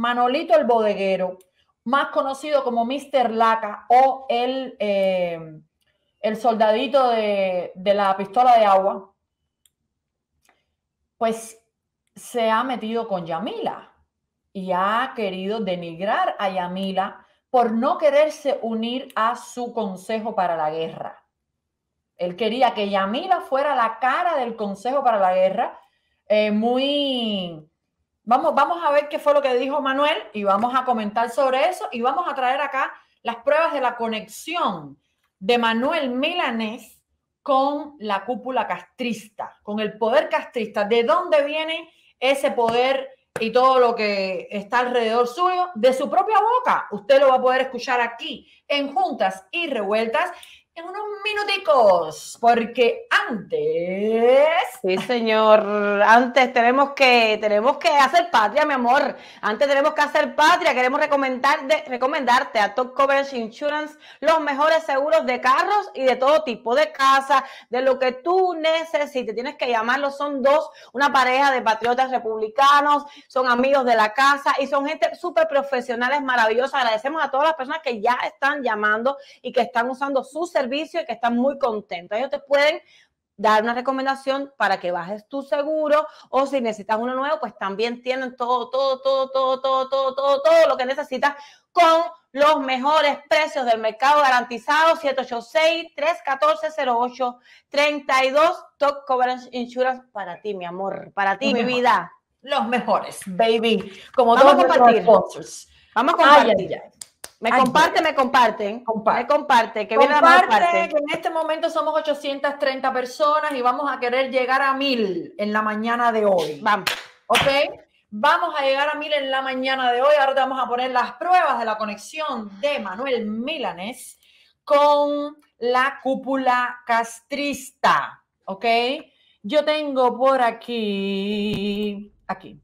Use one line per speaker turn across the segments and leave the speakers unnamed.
Manolito el bodeguero, más conocido como Mr. Laca o el, eh, el soldadito de, la pistola de agua, pues se ha metido con Yamila y ha querido denigrar a Yamila por no quererse unir a su Consejo para la Guerra. Él quería que Yamila fuera la cara del Consejo para la Guerra, eh, muy Vamos, a ver qué fue lo que dijo Manuel y vamos a comentar sobre eso y vamos a traer acá las pruebas de la conexión de Manuel Milanés con la cúpula castrista, con el poder castrista. ¿De dónde viene ese poder y todo lo que está alrededor suyo? De su propia boca. Usted lo va a poder escuchar aquí en Juntas y Revueltas en unos minuticos, porque antes...
Sí, señor, antes tenemos que, tenemos que hacer patria, mi amor. Antes tenemos que hacer patria. Queremos recomendar de, recomendarte a Top Coverage Insurance los mejores seguros de carros y de todo tipo, de casa, de lo que tú necesites. Tienes que llamarlos, son dos, una pareja de patriotas republicanos, son amigos de la casa y son gente súper profesionales, maravillosa. Agradecemos a todas las personas que ya están llamando y que están usando sus servicio y que están muy contentos. Ellos te pueden dar una recomendación para que bajes tu seguro o si necesitas uno nuevo, pues también tienen todo, todo, todo, todo, todo, todo, todo, todo lo que necesitas con los mejores precios del mercado garantizado 786 314 32 Top Coverage Insurance para ti, mi amor, para ti, mi, vida. Los mejores,
baby. Como Vamos a
compartir. Vamos a compartir. Me comparte, me comparten. Me comparte, que comparte, viene parte. que
en este momento somos 830 personas y vamos a querer llegar a mil en la mañana de hoy. Vamos. ¿Ok? Vamos a llegar a mil en la mañana de hoy. Ahora vamos a poner las pruebas de la conexión de Manuel Milanes con la cúpula castrista. ¿Ok? Yo tengo por aquí. Aquí.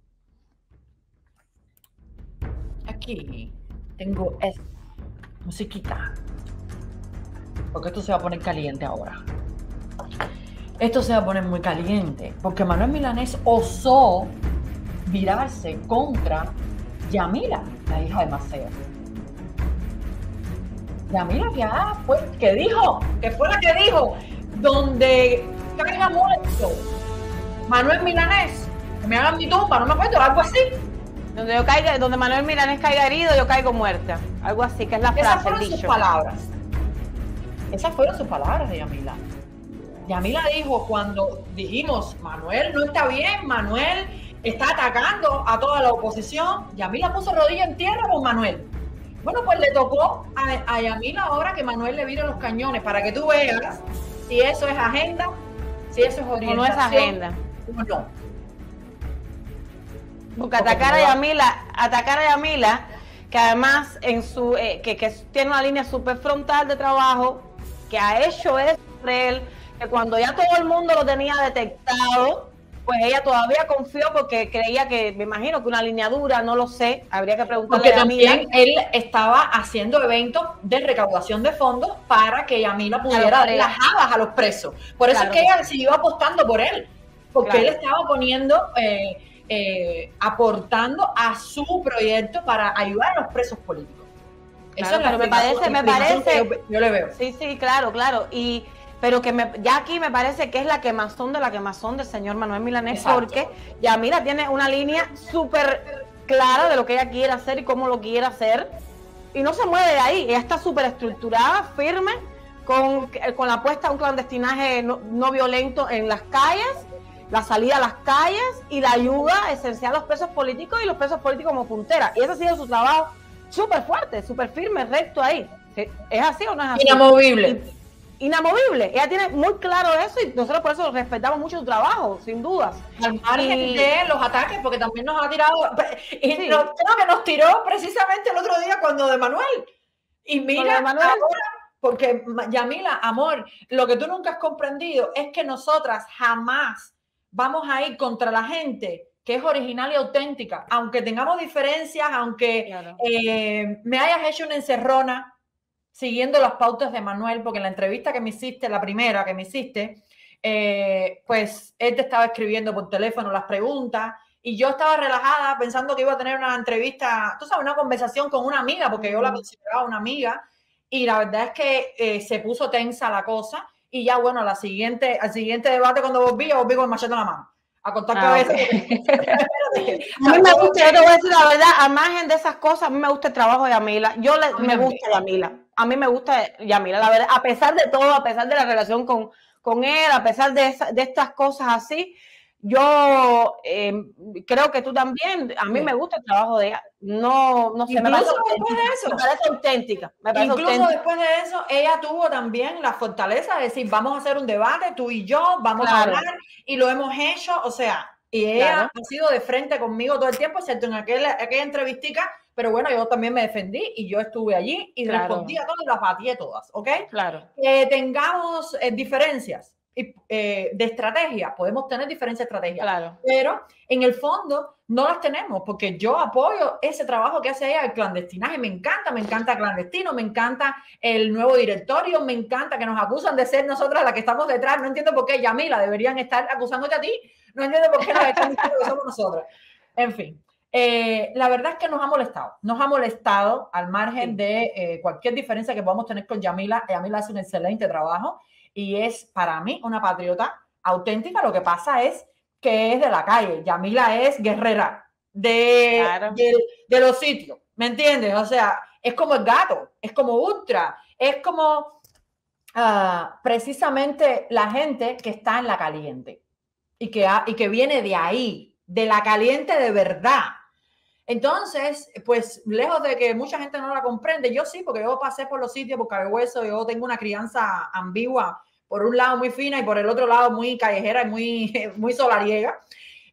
Aquí tengo es musiquita. Porque esto se va a poner caliente ahora. Esto se va a poner muy caliente. Porque Manuel Milanés osó virarse contra Yamila, la hija de Maceo. Yamila que, que dijo, que fue la que dijo, donde caiga muerto Manuel Milanés, que me hagan mi tumba, no me acuerdo, algo así. Donde yo caiga, donde
Manuel Miranes caiga herido, yo caigo muerta. Algo así, que es la frase, Esas fueron sus palabras.
Esas fueron sus palabras de Yamila. Yamila dijo cuando dijimos, Manuel no está bien, Manuel está atacando a toda la oposición. Yamila puso rodilla en tierra con Manuel. Bueno, pues le tocó a, Yamila ahora que Manuel le vino los cañones para que tú veas si eso es agenda, si eso es orientación. no es agenda. no. Porque atacar a Yamila, atacar
a Yamila, que además en su, eh, que, tiene una línea súper frontal de trabajo, que ha hecho eso sobre él, que cuando ya todo el mundo lo tenía detectado, pues ella todavía confió porque creía que, me imagino que una línea dura, no lo sé,
habría que preguntarle porque a Yamila. también él estaba haciendo eventos de recaudación de fondos para que Yamila pudiera dar las habas a los presos. Por eso es que ella siguió apostando por él, porque él estaba poniendo... Eh, eh, aportando a su proyecto para ayudar a los presos políticos. Eso pero me parece, me parece. Yo, le veo.
Sí, sí, claro, claro. Y pero que ya aquí me parece que es la quemazón de la quemazón del señor Manuel Milanés, porque ya mira, tiene una línea súper clara de lo que ella quiere hacer y cómo lo quiere hacer. Y no se mueve de ahí, ella está súper estructurada, firme, con, con la apuesta a un clandestinaje no violento en las calles la salida a las calles y la ayuda esencial a los presos políticos y los presos políticos como puntera. Y ese ha sido su trabajo súper fuerte, súper firme, recto ahí. ¿Es así o no es así? Inamovible. Inamovible. Ella tiene muy claro eso y nosotros por eso respetamos mucho su trabajo,
sin dudas. Al margen de los ataques, porque también nos ha tirado, y creo que nos tiró precisamente el otro día cuando de Manuel. Y mira, porque Yamila, amor, lo que tú nunca has comprendido es que nosotras jamás vamos a ir contra la gente que es original y auténtica, aunque tengamos diferencias, aunque eh, me hayas hecho una encerrona siguiendo las pautas de Manuel, porque en la entrevista que me hiciste, la primera que me hiciste, eh, pues él te estaba escribiendo por teléfono las preguntas y yo estaba relajada pensando que iba a tener una entrevista, tú sabes, una conversación con una amiga, porque yo la consideraba una amiga, y la verdad es que eh, se puso tensa la cosa y ya bueno, la siguiente, al siguiente debate cuando vos yo vos con el machete en la mano. A contar
ah, a mí
me gusta, yo te voy a decir la verdad, a margen
de esas cosas, a mí me gusta el trabajo de Yamila. Yo le, me gusta Yamila. A mí me gusta Yamila, la verdad. A pesar de todo, a pesar de la relación con, con él, a pesar de, de estas cosas así, yo eh, creo que tú también, a mí me gusta el trabajo de ella. No, no sé, Incluso me parece, después de eso, me parece auténtica. Incluso
después de eso, ella tuvo también la fortaleza de decir, vamos a hacer un debate, tú y yo, vamos a hablar, y lo hemos hecho, o sea, y ella ha sido de frente conmigo todo el tiempo, excepto en aquella, aquella entrevistica, pero bueno, yo también me defendí y yo estuve allí y respondí a todas, las batí todas, ¿ok? Claro. Que eh, tengamos eh, diferencias, eh, de estrategia. Podemos tener diferentes estrategias, pero en el fondo no las tenemos porque yo apoyo ese trabajo que hace ella, el clandestinaje. Me encanta, me encanta clandestino, me encanta el nuevo directorio, me encanta que nos acusan de ser nosotras las que estamos detrás. No entiendo por qué Yamila deberían estar acusándote a ti. No entiendo por qué las están diciendo que somos nosotras. En fin. Eh, la verdad es que nos ha molestado, nos ha molestado al margen de eh, cualquier diferencia que podamos tener con Yamila. Yamila hace un excelente trabajo y es para mí una patriota auténtica. Lo que pasa es que es de la calle. Yamila es guerrera de, de, los sitios. ¿Me entiendes? O sea, es como el gato, es como ultra, es como ah, precisamente la gente que está en la caliente y que, y que viene de ahí, de la caliente de verdad. Entonces, pues lejos de que mucha gente no la comprende, yo sí, porque yo pasé por los sitios por hueso, yo tengo una crianza ambigua, por un lado muy fina y por el otro lado muy callejera y muy, muy solariega.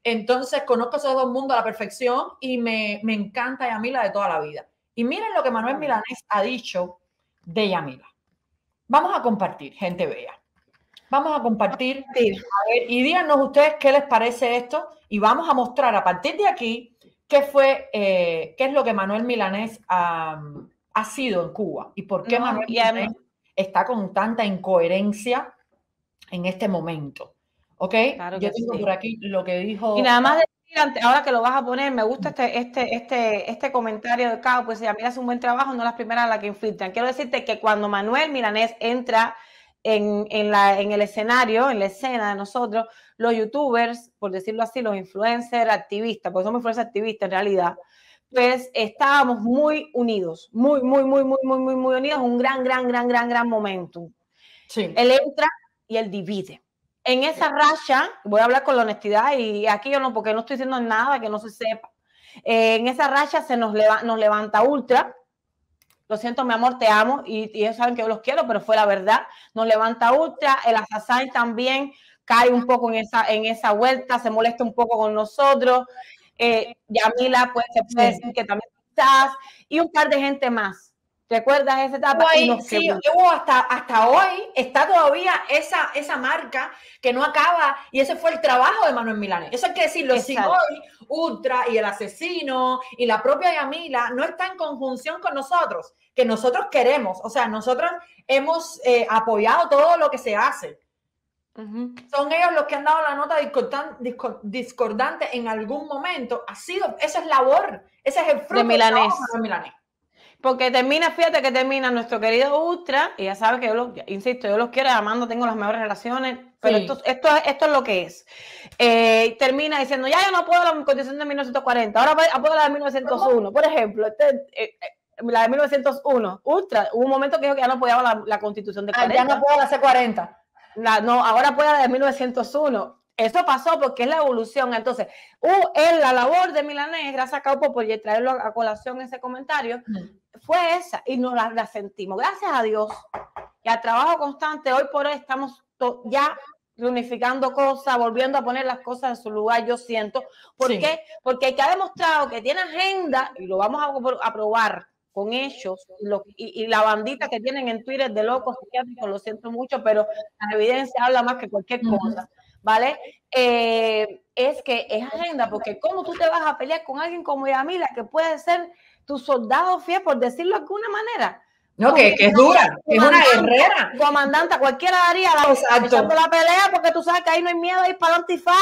Entonces, conozco esos dos mundos a la perfección y me, me encanta Yamila de toda la vida. Y miren lo que Manuel Milanés ha dicho de Yamila. Vamos a compartir, gente bella. Vamos a compartir. y díganos ustedes qué les parece esto y vamos a mostrar a partir de aquí ¿qué fue, eh, qué es lo que Manuel Milanés ha sido en Cuba? ¿Y por qué Manuel está con tanta incoherencia en este momento? ¿Ok? Yo tengo por aquí lo que dijo... Y nada más
decir, ahora
que lo vas a poner, me gusta este, este, este, este
comentario de Cabo, pues si mira, hace un buen trabajo, no la primera a la que infiltran. Quiero decirte que cuando Manuel Milanés entra en, en, la, en el escenario, en la escena de nosotros, los youtubers, por decirlo así, los influencers, activistas, porque somos influencers activistas en realidad, pues estábamos muy unidos, muy, muy, muy, muy, muy, muy, muy unidos, un gran, gran, gran, gran, gran momento. Sí. Él entra y él divide. En esa racha, voy a hablar con la honestidad y aquí yo no, porque no estoy diciendo nada que no se sepa, eh, en esa racha se nos, nos levanta ultra, lo siento, mi amor, te amo. Y, ellos saben que yo los quiero, pero fue la verdad. Nos levanta ultra. El Asasai también cae un poco en esa, en esa vuelta, se molesta un poco con nosotros. Eh, Yamila, pues se puede decir que también estás. Y un par de gente más. ¿Recuerdas esa etapa? Hoy, sí, hasta, hasta
hoy está todavía esa, esa marca que no acaba y ese fue el trabajo de Manuel Milanes. Eso hay que decirlo, si hoy Ultra y el asesino y la propia Yamila no está en conjunción con nosotros, que nosotros queremos, o sea, nosotros hemos eh, apoyado todo lo que se hace. Son ellos los que han dado la nota discordante en algún momento. Ha sido, esa es labor, ese es el fruto de De
Milanes. Porque termina, fíjate que termina nuestro querido Ultra, y ya sabes que yo, lo, insisto, yo los quiero, amando, tengo las mejores relaciones, pero esto, esto, es lo que es. Eh, termina diciendo, ya yo no puedo la constitución de 1940, ahora puedo la de 1901, por ejemplo. Este, eh, eh, la de 1901, ultra, hubo un momento que dijo que ya no podía la, constitución de 40. Ah, ya no puedo la C40. no, ahora puedo la de 1901. Eso pasó porque es la evolución. Entonces, uh, es la labor de Milanés, gracias a Caupo por traerlo a, colación ese comentario, mm fue esa y nos la, sentimos. Gracias a Dios y al trabajo constante, hoy por hoy estamos ya reunificando cosas, volviendo a poner las cosas en su lugar, yo siento. ¿Por Porque el que ha demostrado que tiene agenda, y lo vamos a, probar con ellos, lo, y, la bandita que tienen en Twitter de locos lo siento mucho, pero la evidencia habla más que cualquier cosa, ¿vale? Eh, es que es agenda, porque ¿cómo tú te vas a pelear con alguien como Yamila, que puede ser tus soldados fiel, por decirlo de alguna manera.
No, que, es dura, es una guerrera.
Comandante, cualquiera daría la, la pelea porque tú sabes que ahí no hay miedo, ahí para antifa,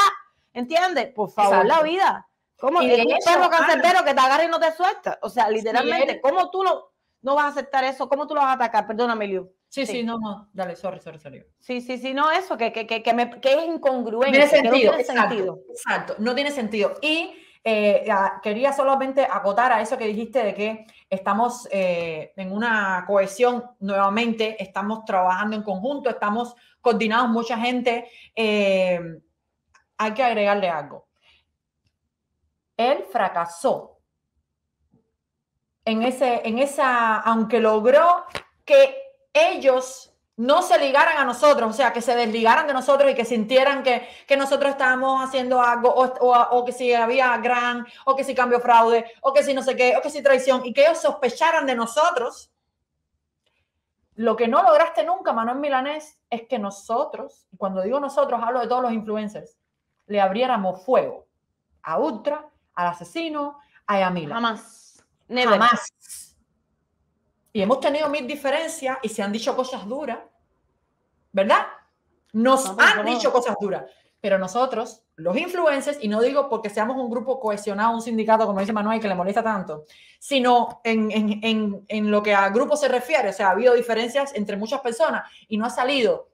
¿Entiendes? Por favor, la vida.
¿Cómo? Es un perro cancerbero que
te agarra y no te suelta. O sea, literalmente, ¿cómo tú no, no vas a aceptar eso? ¿Cómo tú lo vas a atacar? Perdóname, Liu. Sí, sí, no,
no, dale, sorry, sorry, sorry. Sí, sí, sí, no, eso, que, que, que, que es incongruente. No tiene sentido, sentido. exacto, no tiene sentido. Y eh, quería solamente acotar a eso que dijiste de que estamos eh, en una cohesión nuevamente, estamos trabajando en conjunto, estamos coordinados, mucha gente. Eh, hay que agregarle algo. Él fracasó en, ese, en esa, aunque logró que ellos no se ligaran a nosotros, o sea, que se desligaran de nosotros y que sintieran que, nosotros estábamos haciendo algo, o, que si había gran, o que si cambio fraude, o que si no sé qué, o que si traición, y que ellos sospecharan de nosotros. Lo que no lograste nunca, Manuel Milanés, es que nosotros, cuando digo nosotros, hablo de todos los influencers, le abriéramos fuego a Ultra, al asesino, a Yamila. Jamás. Jamás. Y hemos tenido mil diferencias y se han dicho cosas duras, ¿verdad? Nos han dicho cosas duras. Pero nosotros, los influencers, y no digo porque seamos un grupo cohesionado, un sindicato, como dice Manuel, que le molesta tanto, sino en, lo que a grupo se refiere, o sea, ha habido diferencias entre muchas personas y no ha salido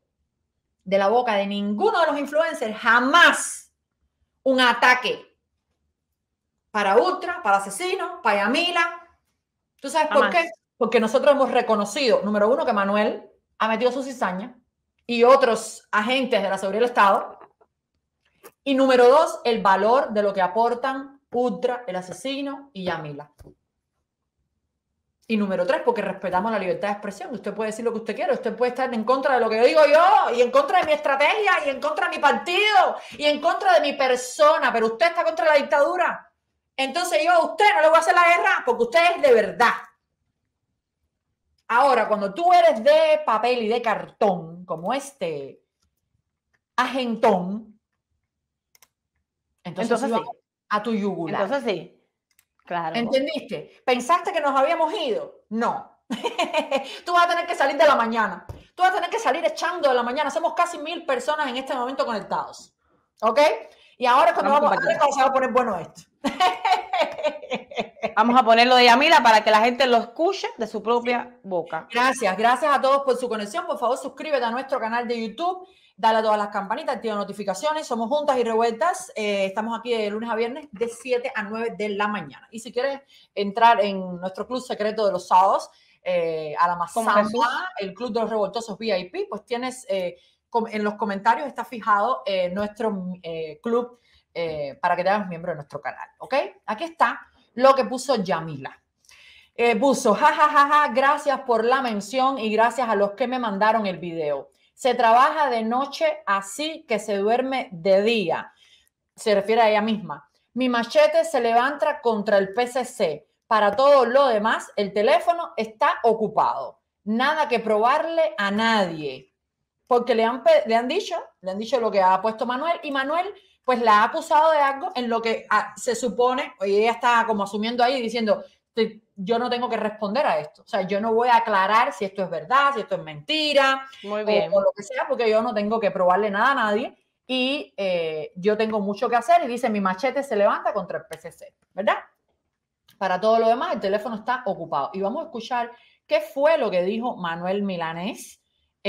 de la boca de ninguno de los influencers jamás un ataque para Ultra, para Asesino, para Yamila. ¿Tú sabes por qué? porque nosotros hemos reconocido, número uno, que Manuel ha metido su cizaña y otros agentes de la seguridad del Estado. Y número dos, el valor de lo que aportan Ultra, el asesino y Yamila. Y número tres, porque respetamos la libertad de expresión. Usted puede decir lo que usted quiera, usted puede estar en contra de lo que yo digo yo, y en contra de mi estrategia, y en contra de mi partido, y en contra de mi persona, pero usted está contra la dictadura. Entonces yo a usted no le voy a hacer la guerra porque usted es de verdad. Ahora, cuando tú eres de papel y de cartón, como este agentón, entonces, entonces a tu yugular. Entonces sí. Claro. ¿Entendiste? ¿Pensaste que nos habíamos ido? No. tú vas a tener que salir de la mañana. Tú vas a tener que salir echando de la mañana. Somos casi mil personas en este momento conectados. ¿Ok? Y ahora cuando vamos, a poner bueno esto. Vamos a ponerlo de Yamila para que la gente lo escuche de su propia boca. Gracias, gracias a todos por su conexión. Por favor, suscríbete a nuestro canal de YouTube, dale a todas las campanitas, activa notificaciones. Somos juntas y revueltas. Eh, estamos aquí de lunes a viernes de 7 a 9 de la mañana. Y si quieres entrar en nuestro club secreto de los sábados, eh, a la Mazamba, el Club de los Revoltosos VIP, pues tienes eh, en los comentarios está fijado eh, nuestro eh, club eh, para que te miembro de nuestro canal, ¿ok? Aquí está lo que puso Yamila. puso, jajajaja, gracias por la mención y gracias a los que me mandaron el video. Se trabaja de noche así que se duerme de día. Se refiere a ella misma. Mi machete se levanta contra el PCC. Para todo lo demás, el teléfono está ocupado. Nada que probarle a nadie porque le han, le han dicho, le han dicho lo que ha puesto Manuel y Manuel pues la ha acusado de algo en lo que ah, se supone, y ella está como asumiendo ahí diciendo, yo no tengo que responder a esto, o sea, yo no voy a aclarar si esto es verdad, si esto es mentira,
Muy bien. o, lo
que sea, porque yo no tengo que probarle nada a nadie y eh, yo tengo mucho que hacer y dice, mi machete se levanta contra el PCC, ¿verdad? Para todo lo demás, el teléfono está ocupado. Y vamos a escuchar qué fue lo que dijo Manuel Milanés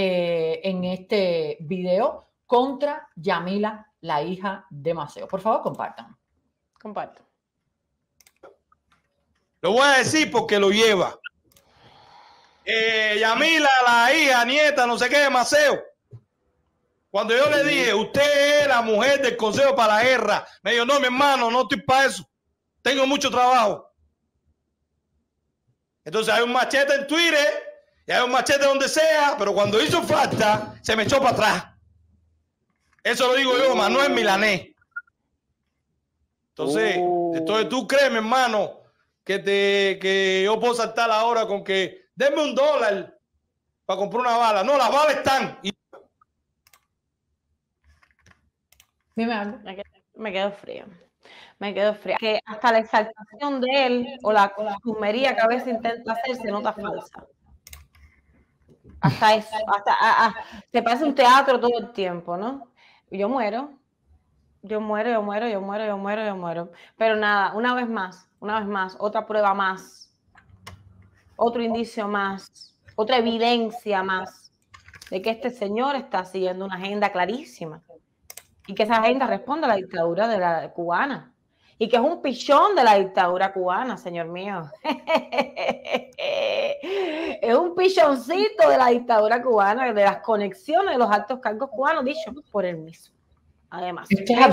eh, en este video contra Yamila, la hija de
Maceo. Por favor, compartan. Comparto. Lo voy a decir porque lo lleva. Eh, Yamila, la hija, nieta, no sé qué de Maceo. Cuando yo le dije, usted es la mujer del Consejo para la Guerra, me dijo, no, mi hermano, no estoy para eso. Tengo mucho trabajo. Entonces hay un machete en Twitter hay un machete donde sea, pero cuando hizo falta, se me echó para atrás. Eso lo digo yo, Manuel Milanés. Entonces, oh. entonces tú créeme, mi hermano, que, te, yo puedo saltar ahora con que denme un dólar para comprar una bala. No, las balas están.
Me quedo, me quedo frío. Me quedo fría. Que hasta la exaltación de él o la sumería que a veces intenta hacer se nota falsa. Hasta eso, ah, ah, se pasa un teatro todo el tiempo, ¿no? Yo muero, yo muero, yo muero, yo muero, yo muero, yo muero. Pero nada, una vez más, una vez más, otra prueba más, otro indicio más, otra evidencia más de que este señor está siguiendo una agenda clarísima y que esa agenda responde a la dictadura de la cubana y que es un pichón de la dictadura cubana, señor mío. es un pichoncito de la dictadura cubana, de las conexiones de los altos cargos cubanos, dicho por él mismo. Además,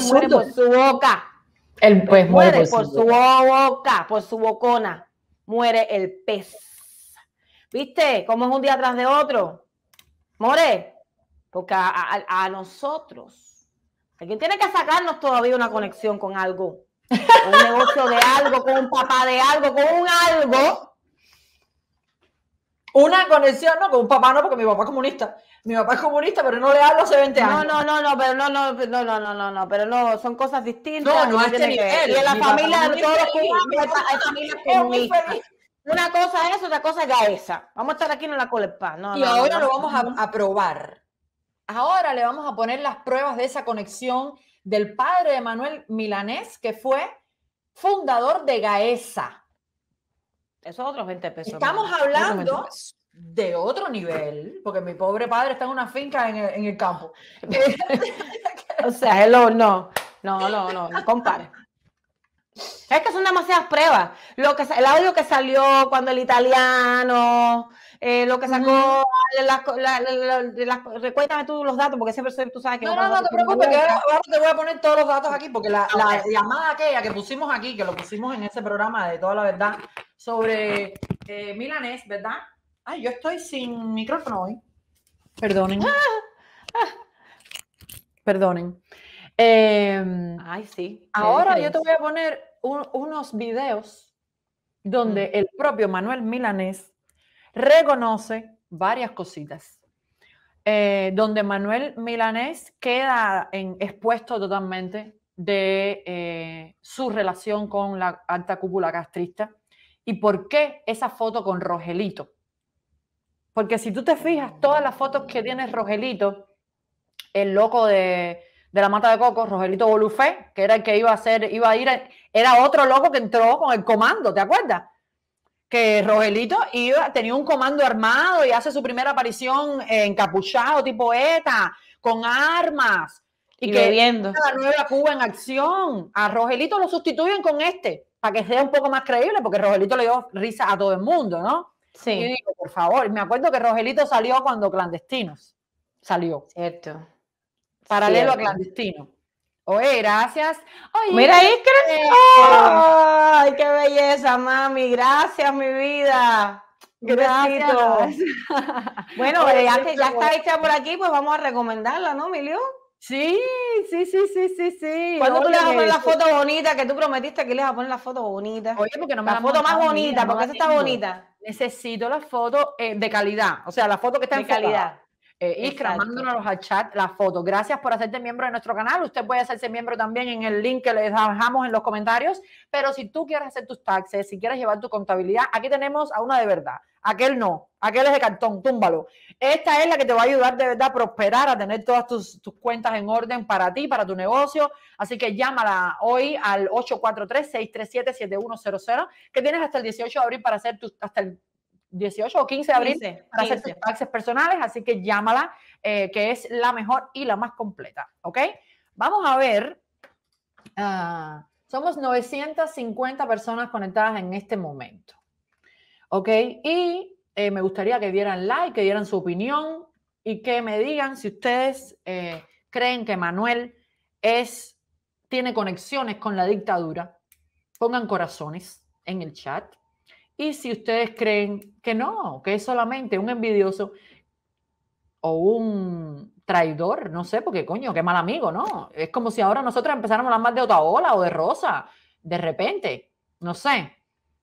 Muere por su boca.
El pues muere por, su
boca, por su bocona. Muere el pez. ¿Viste cómo es un día tras de otro? More, porque a nosotros, alguien tiene que sacarnos todavía una conexión con algo un negocio de algo, con un papá de algo, con un
algo. Una conexión, no, con un papá no, porque mi papá es comunista. Mi papá es comunista,
pero no le hablo hace 20 años. No,
no, no, no, pero no, no, no, no, no, no, no pero no, son
cosas distintas. No, no, este nivel. Y en la familia de todos los hay familias comunistas. Una cosa es eso, otra cosa es Vamos a estar aquí en la colepa. y ahora lo vamos a, a
probar. Ahora le vamos a poner las pruebas de esa conexión del padre de Manuel Milanés, que fue fundador de Gaesa. Esos otros 20 pesos. Estamos hablando de otro nivel, porque mi pobre padre está en una finca en el, campo. o sea, hello, no, no,
no, no, no compare. Es que son demasiadas pruebas. Lo que, el audio que salió cuando el italiano, eh, lo que sacó, las,
recuéntame tú los datos, porque siempre tú sabes que... No, no, no te preocupes, ahora, ahora, te voy a poner todos los datos aquí, porque la, ah, llamada aquella que pusimos aquí, que lo pusimos en ese programa de toda la verdad, sobre eh, Milanés, ¿verdad? Ay, yo estoy sin micrófono hoy. Perdonen. Ah, ah, Perdonen. Em, Ay, sí. Ahora yo te voy a poner unos videos donde mm. el propio Manuel Milanés reconoce varias cositas, eh, donde Manuel Milanés queda expuesto totalmente de eh, su relación con la alta cúpula castrista y por qué esa foto con Rogelito. Porque si tú te fijas, todas las fotos que tiene Rogelito, el loco de, la mata de coco, Rogelito Bolufé, que era el que iba a ser, iba a ir, era otro loco que entró con el comando, ¿te acuerdas? que Rogelito iba, tenía un comando armado y hace su primera aparición encapuchado, tipo ETA, con armas. Y, y que la nueva Cuba en acción. A Rogelito lo sustituyen con este, para que sea un poco más creíble, porque Rogelito le dio risa a todo el mundo, ¿no? Sí. digo, por favor, me acuerdo que Rogelito salió cuando Clandestinos salió. Cierto. Paralelo a Clandestinos. Oye, gracias.
Mira, ahí ¡Ay, qué belleza, mami! Gracias, mi vida.
Gracias.
bueno, ya está hecha por aquí, pues vamos a recomendarla, ¿no, Emilio? Sí, sí, sí, sí, sí, sí. ¿Cuándo tú le vas a poner la foto bonita? Que tú prometiste que le vas a poner la foto bonita. Oye, porque no la, foto más bonita, porque esa está bonita.
Necesito la foto eh, de calidad, o sea, la foto que está en calidad eh, cramándonos a al chat la foto. Gracias por hacerte miembro de nuestro canal. Usted puede hacerse miembro también en el link que les dejamos en los comentarios. Pero si tú quieres hacer tus taxes, si quieres llevar tu contabilidad, aquí tenemos a una de verdad. Aquel no, aquel es de cartón, túmbalo. Esta es la que te va a ayudar de verdad a prosperar, a tener todas tus, cuentas en orden para ti, para tu negocio. Así que llámala hoy al 843-637-7100, que tienes hasta el 18 de abril para hacer tus, hasta 18 o 15 de abril para hacer tus taxes personales, así que llámala, eh, que es la mejor y la más completa, ¿ok? Vamos a ver, ah, somos 950 personas conectadas en este momento, ¿ok? Y eh, me gustaría que dieran like, que dieran su opinión y que me digan si ustedes eh, creen que Manuel es, tiene conexiones con la dictadura. Pongan corazones en el chat. Y si ustedes creen que no, que es solamente un envidioso o un traidor, no sé, porque coño, qué mal amigo, ¿no? Es como si ahora nosotros empezáramos a hablar más de Otaola o de Rosa, de repente, no sé.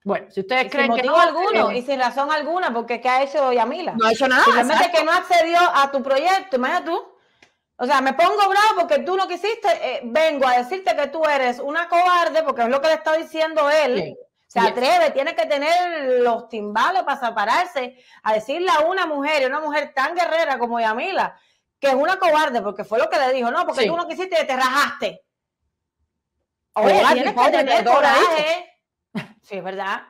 Bueno, si ustedes creen que no, alguno eh, y
sin razón alguna, porque ¿qué ha hecho Yamila? No ha hecho nada. Simplemente que no accedió a tu proyecto, imagina tú. O sea, me pongo bravo porque tú no quisiste. Eh, vengo a decirte que tú eres una cobarde, porque es lo que le está diciendo él. Sí se atreve, tiene que tener los timbales para separarse, a decirle a una mujer, y una mujer tan guerrera como Yamila, que es una cobarde, porque fue lo que le dijo, no, porque tú no quisiste y te rajaste. O sea, tienes que tener coraje. Sí, es verdad.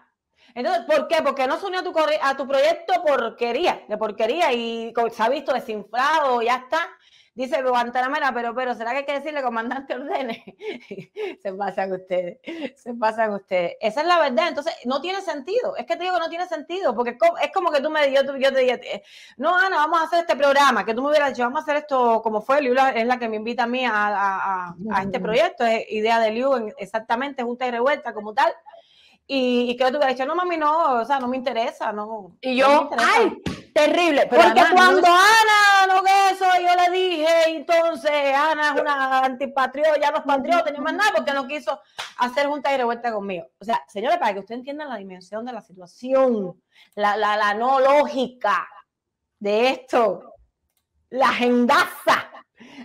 Entonces, ¿por qué? Porque no se unió a tu, a tu proyecto porquería, de porquería, y se ha visto desinflado, ya está. Dice Guantanamera, pero, pero, ¿será que hay que decirle comandante ordene? se pasan ustedes, se pasan ustedes. Esa es la verdad, entonces no tiene sentido. Es que te digo que no tiene sentido, porque es como que tú me yo, yo eh, no, Ana, vamos a hacer este programa, que tú me hubieras dicho, vamos a hacer esto como fue, Liu es la que me invita a mí a, este proyecto, es idea de Liu, exactamente, junta y revuelta como tal. Y, que tú hubieras dicho, no, mami, no, o sea, no me interesa, no. Y yo,
¡ay! Terrible. Porque cuando Ana
no que eso, yo le dije, entonces Ana es una antipatriota, ya no es patriota ni más nada, porque no quiso hacer junta y revuelta conmigo. O sea, señores, para que ustedes entiendan la dimensión de la situación, la, la, no lógica de esto,
la agendaza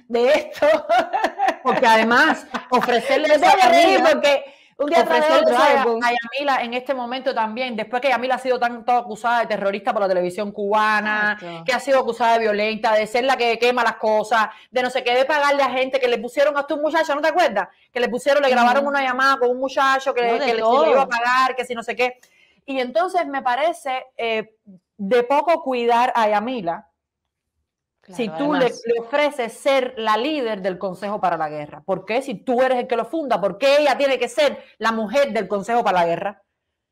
de esto. Porque además, ofrecerle eso a porque un día atrás otro, a, Yamila en este momento también, después que Yamila ha sido tanto acusada de terrorista por la televisión cubana, que ha sido acusada de violenta, de ser la que quema las cosas, de no sé qué, de pagarle a gente que le pusieron a tu este muchacho, ¿no te acuerdas? Que le pusieron, le grabaron una llamada con un muchacho que, le, iba a pagar, que si no sé qué. Y entonces me parece eh, de poco cuidar a Yamila si tú le, ofreces ser la líder del Consejo para la Guerra, ¿por qué? Si tú eres el que lo funda, ¿por qué ella tiene que ser la mujer del Consejo para la Guerra?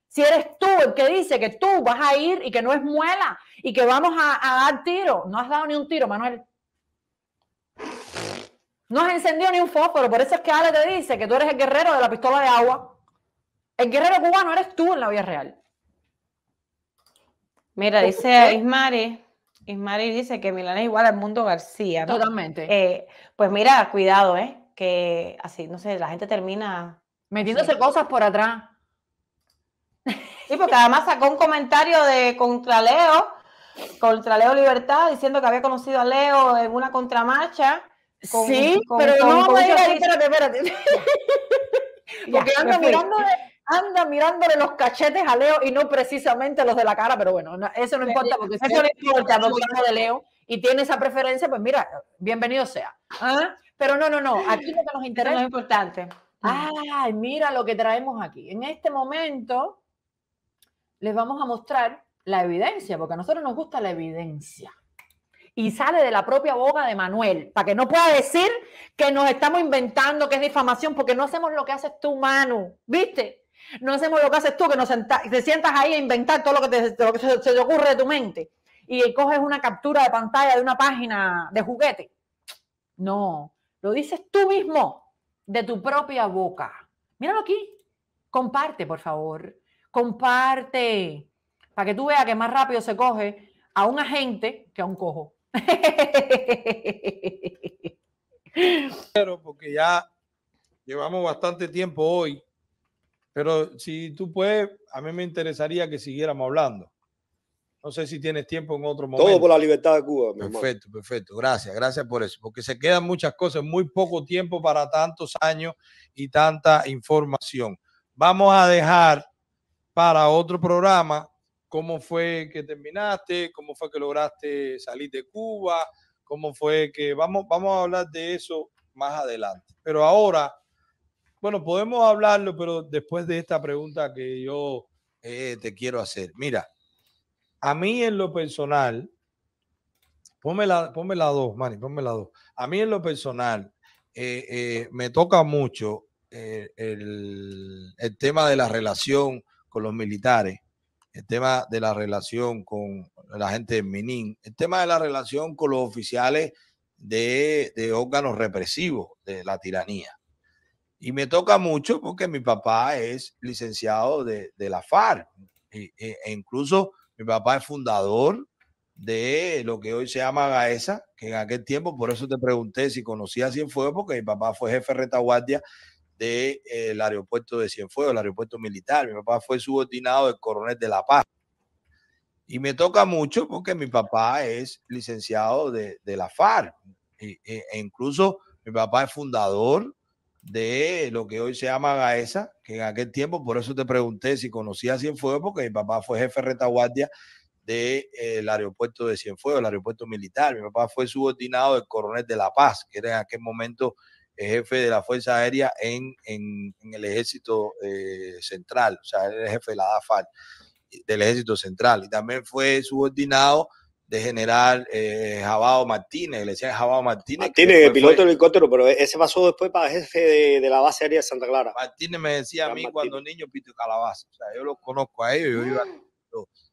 Si eres tú el que dice que tú vas a ir y que no es muela y que vamos a, a dar tiro, no has dado ni un tiro, Manuel. No has encendido ni un fósforo, por eso es que Ale te dice que tú eres el guerrero de la pistola de agua. El guerrero cubano eres tú en la vida real.
Mira, dice Ismari, Ismari dice que Milana es igual al mundo García. Totalmente. Eh, pues mira, cuidado, ¿eh? Que así, no sé, la gente termina. Metiéndose cosas por atrás. Sí, porque además sacó un comentario de contra Leo, contra Leo Libertad, diciendo que había conocido a Leo en una contramarcha.
sí, pero no vamos a ir espérate,
espérate. porque ando mirando.
De anda mirándole los cachetes a Leo y no precisamente los de la cara, pero bueno, eso no importa porque eso no importa porque es de Leo y tiene esa preferencia, pues mira, bienvenido sea. ¿Ah? Pero no, no, no, aquí lo que nos interesa es importante. Ay, mira lo que traemos aquí. En este momento les vamos a mostrar la evidencia, porque a nosotros nos gusta la evidencia. Y sale de la propia boca de Manuel, para que no pueda decir que nos estamos inventando, que es difamación, porque no hacemos lo que haces tú, Manu. ¿Viste? No hacemos lo que haces tú, que nos te sientas ahí a inventar todo lo que, te, se, te ocurre de tu mente y coges una captura de pantalla de una página de juguete. No, lo dices tú mismo de tu propia boca. Míralo aquí. Comparte, por favor. Comparte. Para que tú veas que más rápido se coge a un agente que a un cojo.
Pero porque ya llevamos bastante tiempo hoy pero si tú puedes, a mí me interesaría que siguiéramos hablando. No sé si tienes tiempo en otro momento. Todo por la libertad de Cuba. Mi perfecto, perfecto. Gracias, gracias por eso. Porque se quedan muchas cosas, muy poco tiempo para tantos años y tanta información. Vamos a dejar para otro programa cómo fue que terminaste, cómo fue que lograste salir de Cuba, cómo fue que vamos, vamos a hablar de eso más adelante. Pero ahora bueno, podemos hablarlo, pero después de esta pregunta que yo eh, te quiero hacer. Mira, a mí en lo personal, ponme la, la dos, mani ponme la dos. A mí en lo personal eh, eh, me toca mucho el, tema de la relación con los militares, el tema de la relación con la gente de Minin, el tema de la relación con los oficiales de, órganos represivos de la tiranía. Y me toca mucho porque mi papá es licenciado de, la FARC. E, e, e, incluso mi papá es fundador de lo que hoy se llama GAESA, que en aquel tiempo, por eso te pregunté si conocía Cienfuegos, porque mi papá fue jefe retaguardia del de, eh, aeropuerto de Cienfuegos, el aeropuerto militar. Mi papá fue subordinado del coronel de La Paz. Y me toca mucho porque mi papá es licenciado de, la FARC. E, e, incluso mi papá es fundador de lo que hoy se llama Gaesa, que en aquel tiempo, por eso te pregunté si conocías Cienfuegos, porque mi papá fue jefe retaguardia del eh, aeropuerto de Cienfuegos, el aeropuerto militar. Mi papá fue subordinado del coronel de La Paz, que era en aquel momento jefe de la Fuerza Aérea en, el Ejército eh, Central, o sea, era el jefe de la DAFAL, del Ejército Central, y también fue subordinado de general eh, Martínez, le decía Jabao Martínez. Martínez, el piloto del
helicóptero, pero ese pasó después para jefe de, la base aérea
de Santa Clara. Martínez me decía a mí cuando niño pito calabaza, o sea, yo lo conozco a ellos, yo iba,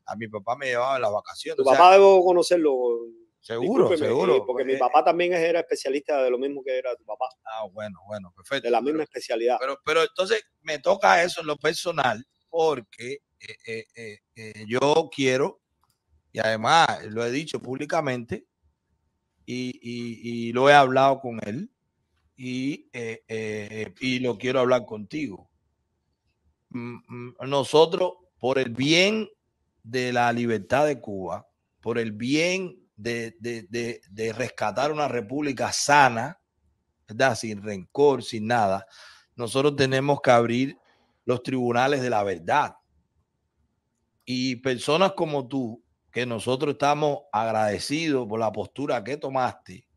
a mi papá me llevaba en las vacaciones. Tu papá
debo conocerlo. Seguro, eh, seguro. porque mi papá también era especialista de lo mismo que era tu papá. Ah, bueno, bueno, perfecto. De la misma especialidad.
Pero, pero entonces me toca eso en lo personal, porque eh, eh, yo quiero y además, lo he dicho públicamente y, lo he hablado con él y, eh, eh, lo quiero hablar contigo. Mm, mm, nosotros, por el bien de la libertad de Cuba, por el bien de, rescatar una república sana, ¿verdad? Sin rencor, sin nada, nosotros tenemos que abrir los tribunales de la verdad. Y personas como tú, que nosotros estamos agradecidos por la postura que tomaste,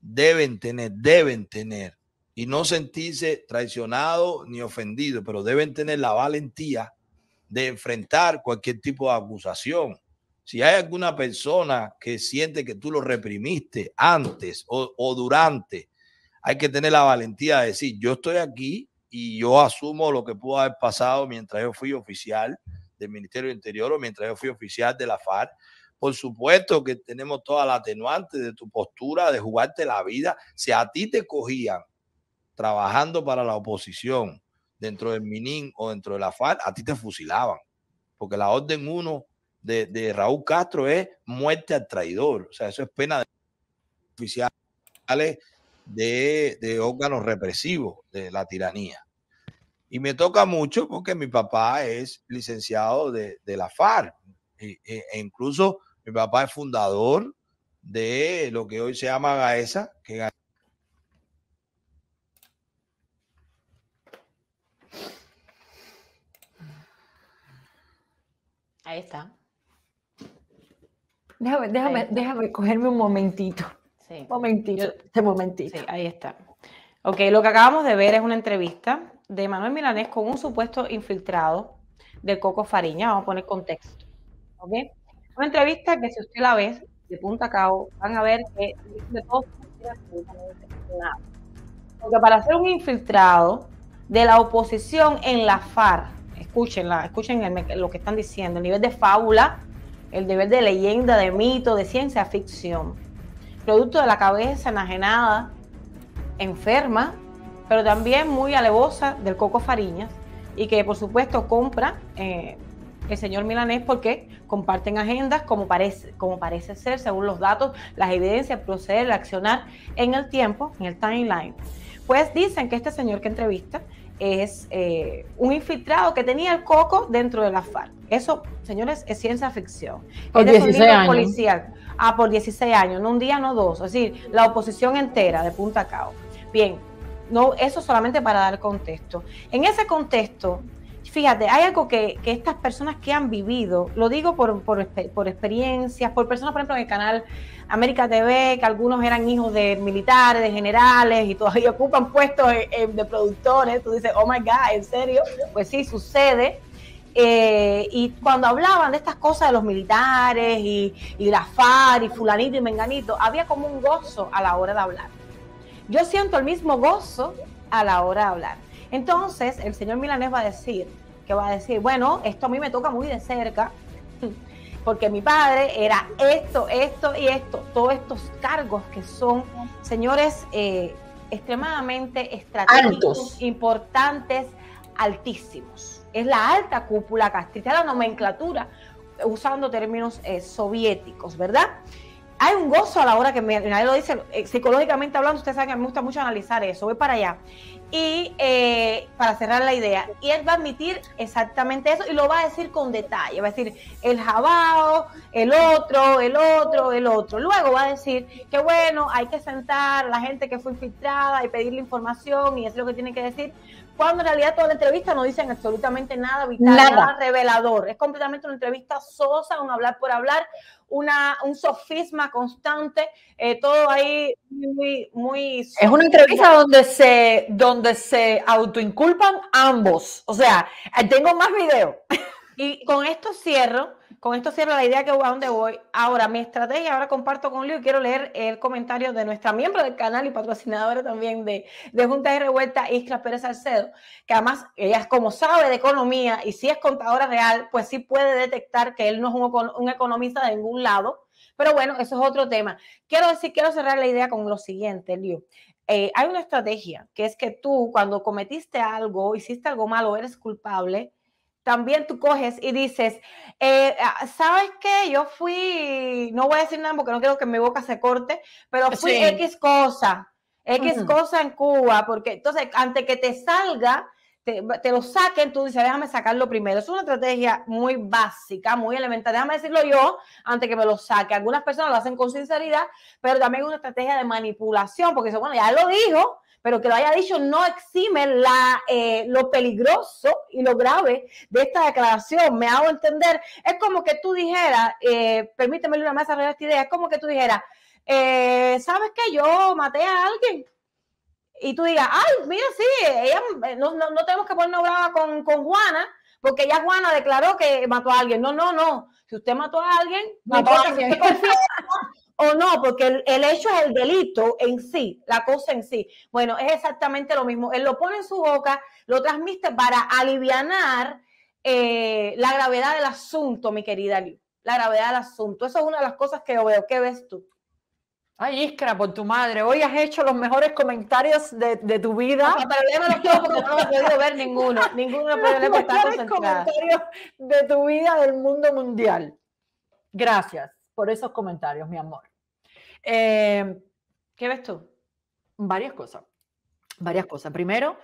deben tener, deben tener, y no sentirse traicionado ni ofendido pero deben tener la valentía de enfrentar cualquier tipo de acusación. Si hay alguna persona que siente que tú lo reprimiste antes o, o durante, hay que tener la valentía de decir, yo estoy aquí y yo asumo lo que pudo haber pasado mientras yo fui oficial del Ministerio del Interior o mientras yo fui oficial de la FARC. Por supuesto que tenemos toda la atenuante de tu postura, de jugarte la vida. Si a ti te cogían trabajando para la oposición dentro del MININ o dentro de la FARC, a ti te fusilaban. Porque la orden uno de, Raúl Castro es muerte al traidor. O sea, eso es pena de oficiales de órganos represivos de la tiranía. Y me toca mucho porque mi papá es licenciado de, la FARC e, e, incluso mi papá es fundador de lo que hoy se llama GAESA,
Ahí está.
Déjame, déjame, déjame cogerme un momentito.
Sí. Momentito, este momentito. ahí está. Ok, lo que acabamos de ver es una entrevista de Manuel Milanés con un supuesto infiltrado del Coco Fariña. Vamos a poner contexto. Una entrevista que si usted la ve de punta a cabo, van a ver que Porque para hacer un infiltrado de la oposición en la FARC, escúchenla, escuchen lo que están diciendo, el nivel de fábula, el nivel de leyenda, de mito, de ciencia ficción, producto de la cabeza enajenada, enferma, pero también muy alevosa del Coco Fariñas y que por supuesto compra eh, el señor Milanés porque comparten agendas como parece, como parece ser, según los datos, las evidencias, proceder, a accionar en el tiempo, en el timeline. Pues dicen que este señor que entrevista es eh, un infiltrado que tenía el coco dentro de la FARC. Eso, señores, es ciencia ficción. Por es 16 años. policial. Ah, por 16 años, no un día, no dos. Es decir, la oposición entera de punta a cabo. Bien, no, eso solamente para dar contexto. En ese contexto, fíjate, hay algo que, estas personas que han vivido, lo digo por, por, por, experiencias, por personas, por ejemplo, en el canal América TV, que algunos eran hijos de militares, de generales y todavía ocupan puestos de productores. Tú dices, oh my God, ¿en serio? Pues sí, sucede. Eh, y cuando hablaban de estas cosas de los militares y, y la far y fulanito y menganito, había como un gozo a la hora de hablar yo siento el mismo gozo a la hora de hablar. Entonces, el señor Milanés va a decir, que va a decir, bueno, esto a mí me toca muy de cerca, porque mi padre era esto, esto y esto, todos estos cargos que son, señores, eh, extremadamente estratégicos, importantes, altísimos. Es la alta cúpula castrista, la nomenclatura, usando términos eh, soviéticos, ¿verdad? hay un gozo a la hora que me, lo dice, eh, psicológicamente hablando, usted sabe que me gusta mucho analizar eso, voy para allá. Y eh, para cerrar la idea, y él va a admitir exactamente eso y lo va a decir con detalle, va a decir el jabao, el otro, el otro, el otro. Luego va a decir que bueno, hay que sentar a la gente que fue infiltrada y pedirle información y es lo que tiene que decir, cuando en realidad toda la entrevista no dicen absolutamente nada nada. nada revelador. Es completamente una entrevista sosa, un hablar por hablar, una, un sofisma constante, eh, todo ahí muy... muy es una entrevista donde
se, donde se autoinculpan ambos. O sea, eh, tengo más videos. Y con esto cierro,
con esto cierro la idea que a dónde voy. Ahora, mi estrategia, ahora comparto con Leo y quiero leer el comentario de nuestra miembro del canal y patrocinadora también de, de Junta de Revuelta, Isla Pérez Salcedo, que además, ella como sabe de economía y si es contadora real, pues sí puede detectar que él no es un, un economista de ningún lado. Pero bueno, eso es otro tema. Quiero decir, quiero cerrar la idea con lo siguiente, Liu eh, hay una estrategia que es que tú, cuando cometiste algo, hiciste algo malo, eres culpable, también tú coges y dices, eh, ah, ¿sabes qué? Yo fui, no voy a decir nada porque no quiero que mi boca se corte, pero fui X cosa, X cosa en Cuba, porque entonces, antes que te salga, te, lo saquen, tú dices, déjame sacarlo primero. Es una estrategia muy básica, muy elemental. Déjame decirlo yo antes que me lo saque. Algunas personas lo hacen con sinceridad, pero también es una estrategia de manipulación, porque bueno, ya lo dijo, pero que lo haya dicho no exime la, eh, lo peligroso y lo grave de esta declaración. Me hago entender, es como que tú dijeras, eh, permíteme una más arreglar esta idea, es como que tú dijeras, eh, ¿sabes que yo maté a alguien? Y tú digas, ay, mira, sí, no, no, tenemos que ponernos brava con, con Juana, porque ya Juana declaró que mató a alguien. No, no, no. Si usted mató a alguien, no o no, porque el, hecho es el delito en sí, la cosa en sí. Bueno, es exactamente lo mismo. Él lo pone en su boca, lo transmite para aliviar eh, la gravedad del asunto, mi
querida La gravedad del asunto. Eso es una de las cosas que yo veo. ¿Qué ves tú? Ay, Iskra, por tu madre, hoy has hecho los mejores comentarios de, tu vida. O sea, pero los porque no he podido ver ninguno. Ninguno puede los mejores comentarios de tu vida del mundo mundial. Gracias por esos comentarios, mi amor. Em, ¿Qué ves tú? Varias cosas, varias cosas. Primero,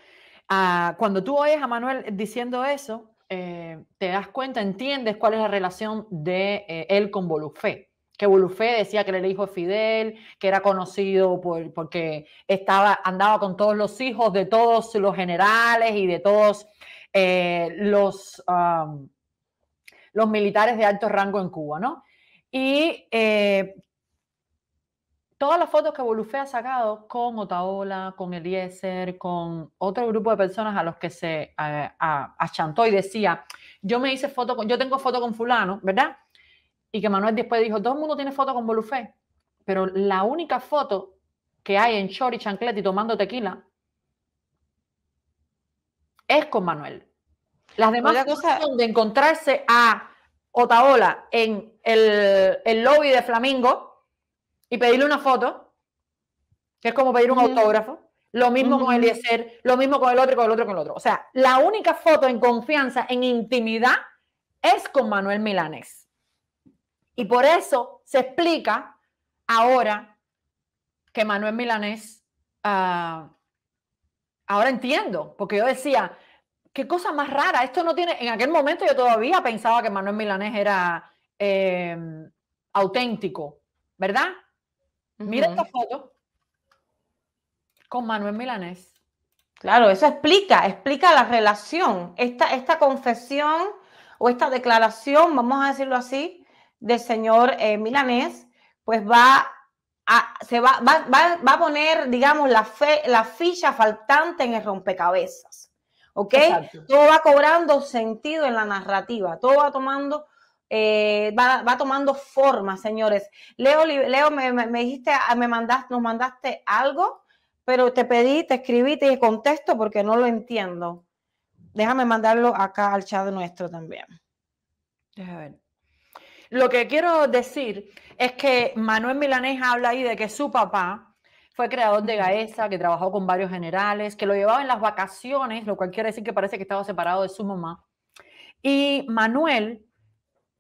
ah, cuando tú oyes a Manuel diciendo eso, eh, te das cuenta, entiendes cuál es la relación de eh, él con Bolufé. Que Bolufé decía que era el hijo de Fidel, que era conocido porque estaba, andaba con todos los hijos de todos los generales y de todos eh, los, los militares de alto rango en Cuba, ¿no? Y todas las fotos que Bolufé ha sacado con Otaola, con Eliezer, con otro grupo de personas a los que se achantó y decía, yo me hice foto, con, yo tengo foto con fulano, ¿verdad? Y que Manuel después dijo, todo el mundo tiene foto con Bolufé, pero la única foto que hay en short y tomando tequila es con Manuel. Las demás cosas de encontrarse a Otaola en el lobby de Flamingo, y pedirle una foto, que es como pedir un autógrafo. Lo mismo con Eliezer, lo mismo con el otro, con el otro, con el otro. O sea, la única foto en confianza, en intimidad, es con Manuel Milanés. Y por eso se explica ahora que Manuel Milanés, ah, ahora entiendo, porque yo decía, qué cosa más rara, esto no tiene, en aquel momento yo todavía pensaba que Manuel Milanés era em, auténtico, ¿verdad? Mira esta foto con Manuel Milanés.
Claro, eso explica, explica la relación, esta, esta confesión o esta declaración, vamos a decirlo así, del señor eh, Milanés, pues va a, se va, a poner, digamos, la, fe, la ficha faltante en el rompecabezas. ¿Ok? Todo va cobrando sentido en la narrativa, todo va tomando eh, va, tomando forma, señores. Leo, Leo me, dijiste, ah, me mandaste, nos mandaste algo, pero te pedí, te escribí, te contesto porque no lo entiendo. Déjame mandarlo acá al chat nuestro también. Déjame ver.
Lo que quiero decir es que Manuel Milanés habla ahí de que su papá fue creador de Gaesa, que trabajó con varios generales, que lo llevaba en las vacaciones, lo cual quiere decir que parece que estaba separado de su mamá. Y Manuel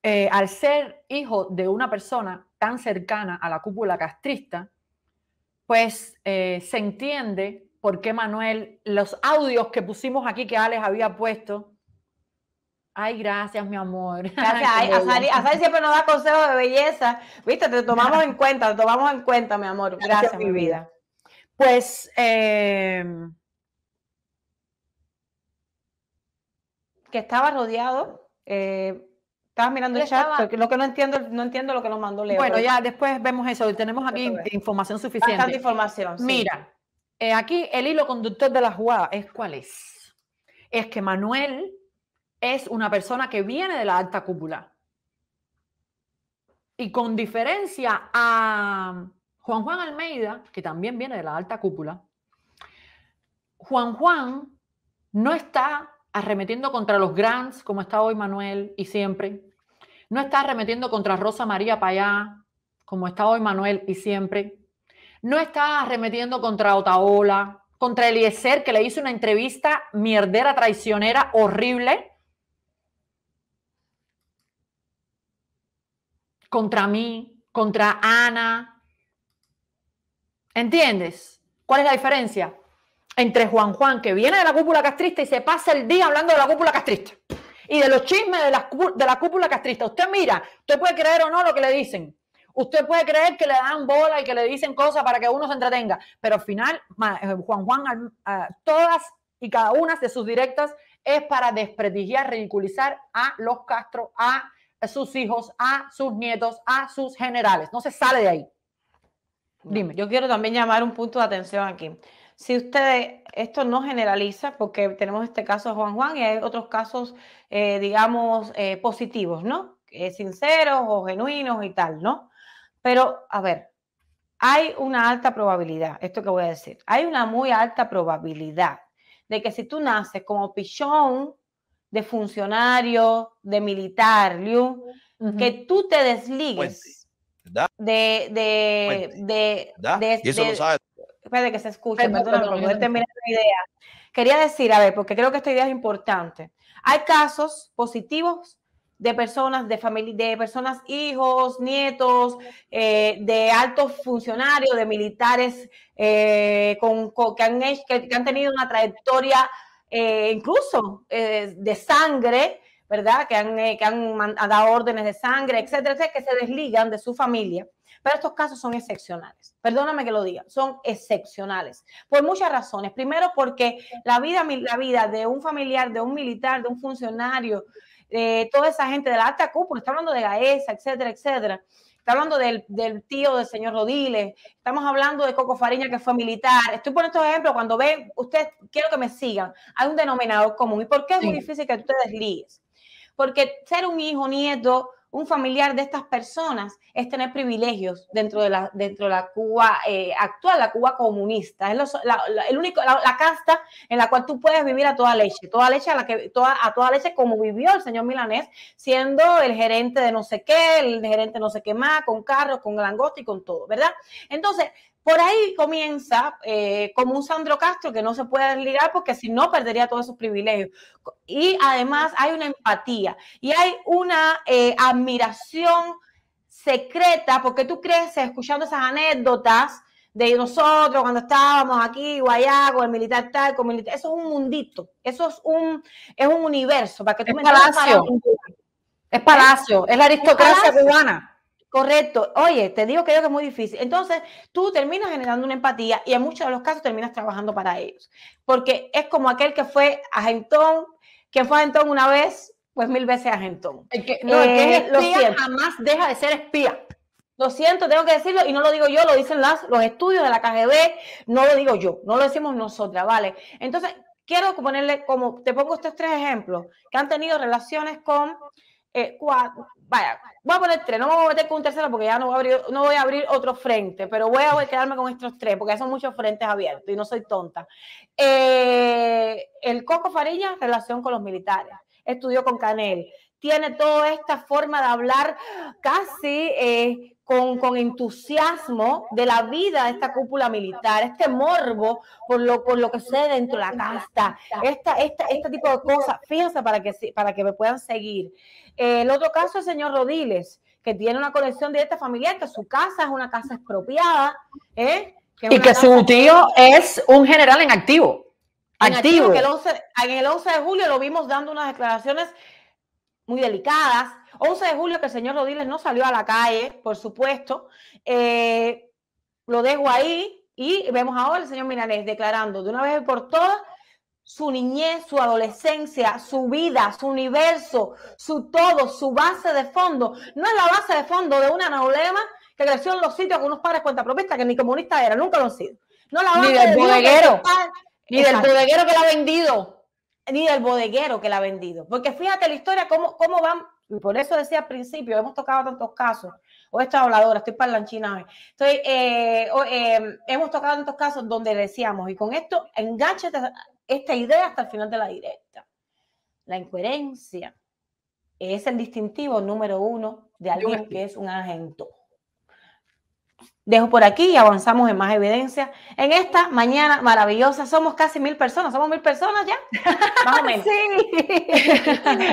eh, al ser hijo de una persona tan cercana a la cúpula castrista, pues eh, se entiende por qué Manuel, los audios que pusimos aquí que Alex había puesto, Ay, gracias, mi amor. Gracias.
Ay, siempre nos da consejos de belleza. Viste, te tomamos en cuenta, te tomamos en cuenta, mi amor. Gracias, mi vida. Pues, eh, que estaba rodeado eh, Estabas mirando el chat,
lo que no entiendo, no entiendo lo que nos mandó Leo. Bueno, ya después vemos eso, tenemos aquí información suficiente. Bastante información. Mira, eh, aquí el hilo conductor de la jugada es cuál es. Es que Manuel es una persona que viene de la alta cúpula. Y con diferencia a Juan Juan Almeida, que también viene de la alta cúpula, Juan Juan no está arremetiendo contra los grands como está hoy Manuel y siempre. No está arremetiendo contra Rosa María Payá, como está hoy Manuel y siempre. No está arremetiendo contra Otaola, contra Eliezer, que le hizo una entrevista mierdera, traicionera, horrible. Contra mí, contra Ana. ¿Entiendes? ¿Cuál es la diferencia? Entre Juan Juan, que viene de la cúpula castrista y se pasa el día hablando de la cúpula castrista y de los chismes de la, cúpula castrista. Usted mira, usted puede creer o no lo que le dicen. Usted puede creer que le dan bola y que le dicen cosas para que uno se entretenga, pero al final, eh, Juan Juan, todas y cada una de sus directas es para desprestigiar, ridiculizar a los Castro, a sus hijos, a sus nietos, a sus generales. No se sale de ahí. Dime. Yo quiero
también llamar un punto de atención aquí si ustedes, esto no generaliza, porque tenemos este caso de Juan Juan y hay otros casos, eh, digamos, eh, positivos, ¿no? Eh, sinceros o genuinos y tal, ¿no? Pero, a ver, hay una alta probabilidad, esto que voy a decir, hay una muy alta probabilidad de que si tú naces como pichón de funcionario, de militar, que tú te desligues de, de, de, espérate que se escuche, perdón, por poder terminar la idea. Quería decir, a ver, porque creo que esta idea es importante. Hay casos positivos de personas, de familia, de personas, hijos, nietos, eh, de altos funcionarios, de militares eh, con, que, han que, han tenido una trayectoria eh, incluso de sangre, ¿verdad? Que han, que han dado órdenes de sangre, etcétera, etcétera, que se desligan de su familia pero estos casos son excepcionales. Perdóname que lo diga, son excepcionales. Por muchas razones. Primero, porque la vida, la vida de un familiar, de un militar, de un funcionario, de eh, toda esa gente de la alta cúpula, está hablando de Gaesa, etcétera, etcétera. Está hablando del, tío del señor Rodiles, estamos hablando de Coco Fariña que fue militar. Estoy poniendo estos ejemplos cuando ven, ustedes quiero que me sigan. Hay un denominador común. ¿Y por qué es muy difícil que tú te Porque ser un hijo, nieto, un familiar de estas personas es tener privilegios dentro de la, dentro la Cuba eh, actual, la Cuba comunista. Es la, el único, la, casta en la cual tú puedes vivir a toda leche, toda leche a, la que, toda, a leche como vivió el señor Milanés, siendo el gerente de no sé qué, el gerente no sé qué más, con carros, con langosta y con todo, ¿verdad? Entonces, por ahí comienza eh, como un Sandro Castro que no se puede desligar porque si no perdería todos sus privilegios. Y además hay una empatía y hay una eh, admiración secreta porque tú creces escuchando esas anécdotas de nosotros cuando estábamos aquí o allá con el militar tal, con militar. Eso es un mundito, eso es un, es un universo. Para que tú es me palacio.
Es palacio,
es la aristocracia cubana. Correcto. Oye, te digo que creo que es muy difícil. Entonces, tú terminas generando una empatía y en muchos de los casos terminas trabajando para ellos. Porque es como aquel que fue agentón, que fue agentón una vez, pues mil veces agentón. El que, es eh, jamás deja de ser espía. Lo siento, tengo que decirlo y no lo digo yo, lo dicen las, los estudios de la KGB, no lo digo yo, no lo decimos nosotras, ¿vale? Entonces, quiero ponerle como, te pongo estos tres ejemplos que han tenido relaciones con eh, cuatro, vaya, voy a poner tres, no me voy a meter con un tercero porque ya no voy a abrir, no voy a abrir otro frente, pero voy a, quedarme con estos tres porque ya son muchos frentes abiertos y no soy tonta. Eh, el Coco Farilla, relación con los militares, estudió con Canel, tiene toda esta forma de hablar casi eh, con, entusiasmo de la vida de esta cúpula militar, este morbo por lo, por lo que sucede dentro de la casta, esta, esta, este tipo de cosas. Fíjense para que, para que me puedan seguir. Eh, el otro caso es el señor Rodiles, que tiene una conexión directa familiar, que su casa es una casa expropiada. ¿eh? y que su
tío es un general en activo. activo. el
en el 11 de julio lo vimos dando unas declaraciones muy delicadas 11 de julio que el señor Rodiles no salió a la calle, por supuesto. Eh, lo dejo ahí y vemos ahora el señor minales declarando de una vez por todas su niñez, su adolescencia, su vida, su universo, su todo, su base de fondo. No es la base de fondo de una noblema que creció en los sitios con unos padres cuentapropistas que ni comunista era, nunca lo han sido. No la ni del bodeguero,
ni del bodeguero que la ha
vendido. Ni del bodeguero que la ha vendido. Porque fíjate la historia, cómo, cómo van y por eso decía al principio, hemos tocado tantos casos. Hoy estoy habladora, estoy parlanchina eh, em, hemos tocado tantos casos donde decíamos, y con esto enganchate esta idea hasta el final de la directa. La incoherencia es el distintivo número uno de alguien que es un agente. Dejo por aquí y avanzamos en más evidencia. En esta mañana maravillosa, somos casi mil personas, somos mil personas ya,
más o menos.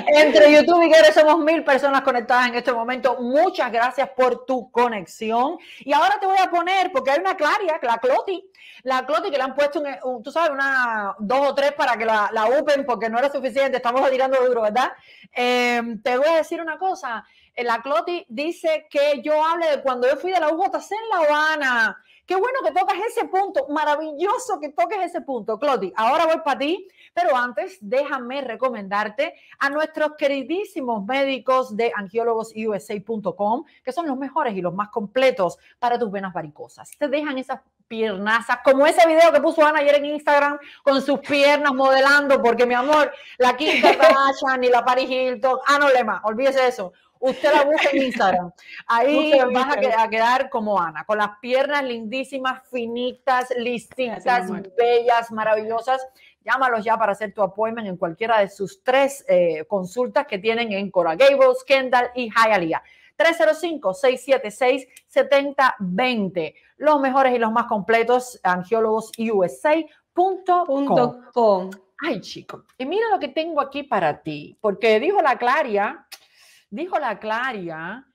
Entre YouTube y Guerrero somos mil personas conectadas en este momento. Muchas gracias por tu conexión. Y ahora te voy a poner, porque hay una Claria, la Cloti, la Cloti que le han puesto, eh, tú sabes, una, dos o tres para que la, upen porque no era suficiente, estamos tirando duro, ¿verdad? Em, te voy a decir una cosa la Cloti dice que yo hable de cuando yo fui de la UJC en La Habana. Qué bueno que tocas ese punto, maravilloso que toques ese punto, Cloti. Ahora voy para ti, pero antes déjame recomendarte a nuestros queridísimos médicos de angiólogosusa.com, que son los mejores y los más completos para tus venas varicosas. Te dejan esas piernazas, como ese video que puso Ana ayer en Instagram con sus piernas modelando, porque mi amor, la Kim Kardashian y la Paris Hilton, ah, no, Lema, olvídese eso. Usted la busca en Instagram. Ahí vas a, quedar como Ana, con las piernas lindísimas, finitas, listitas, bellas, maravillosas. Llámalos ya para hacer tu appointment en cualquiera de sus tres eh, consultas que tienen en Cora Gables, Kendall y Hialeah. 305-676-7020. Los mejores y los más completos, angiólogosusa.com. Ay, chico. Y mira lo que tengo aquí para ti, porque dijo la Claria dijo la Claria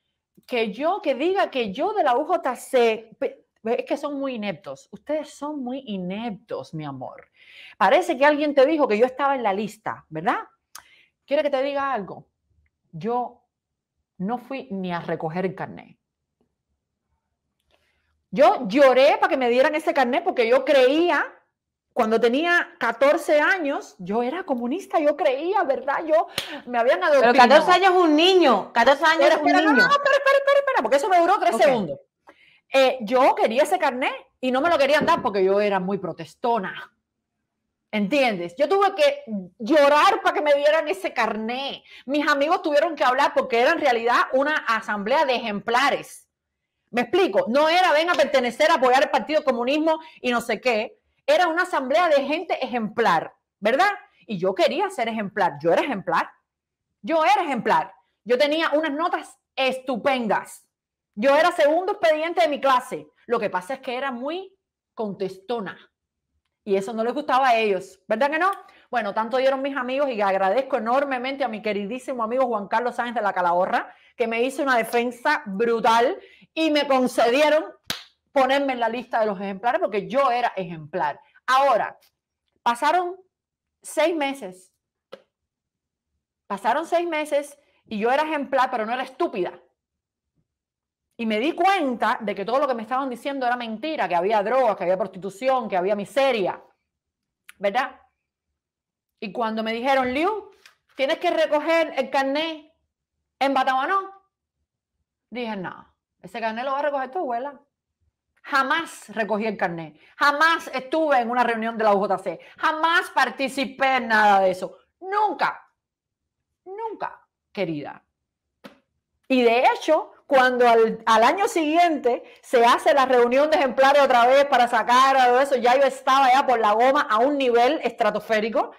que yo, que diga que yo de la UJC, es que son muy ineptos. Ustedes son muy ineptos, mi amor. Parece que alguien te dijo que yo estaba en la lista, ¿verdad? Quiero que te diga algo. Yo no fui ni a recoger el carnet. Yo lloré para que me dieran ese carnet porque yo creía cuando tenía 14 años, yo era comunista, yo creía, ¿verdad? Yo me habían adoptado. Pero 14 años es un niño, 14 años es un niño. No, no, espera, espera, espera, espera, porque eso me duró tres segundos. Eh, yo quería ese carnet y no me lo querían dar porque yo era muy protestona. ¿Entiendes? Yo tuve que llorar para que me dieran ese carné. Mis amigos tuvieron que hablar porque era en realidad una asamblea de ejemplares. Me explico, no era ven a pertenecer, a apoyar el Partido Comunismo y no sé qué era una asamblea de gente ejemplar, ¿verdad? Y yo quería ser ejemplar, yo era ejemplar, yo era ejemplar, yo tenía unas notas estupendas, yo era segundo expediente de mi clase, lo que pasa es que era muy contestona y eso no les gustaba a ellos, ¿verdad que no? Bueno, tanto dieron mis amigos y agradezco enormemente a mi queridísimo amigo Juan Carlos Sáenz de la Calahorra, que me hizo una defensa brutal y me concedieron ponerme en la lista de los ejemplares porque yo era ejemplar. Ahora, pasaron seis meses. Pasaron seis meses y yo era ejemplar, pero no era estúpida. Y me di cuenta de que todo lo que me estaban diciendo era mentira, que había drogas, que había prostitución, que había miseria. ¿Verdad? Y cuando me dijeron, Liu, tienes que recoger el carnet en Batamano, dije, no, ese carnet lo va a recoger tu abuela. Jamás recogí el carnet, jamás estuve en una reunión de la UJC, jamás participé en nada de eso. Nunca, nunca, querida. Y de hecho, cuando al, año siguiente se hace la reunión de ejemplares otra vez para sacar de eso, ya yo estaba ya por la goma a un nivel estratosférico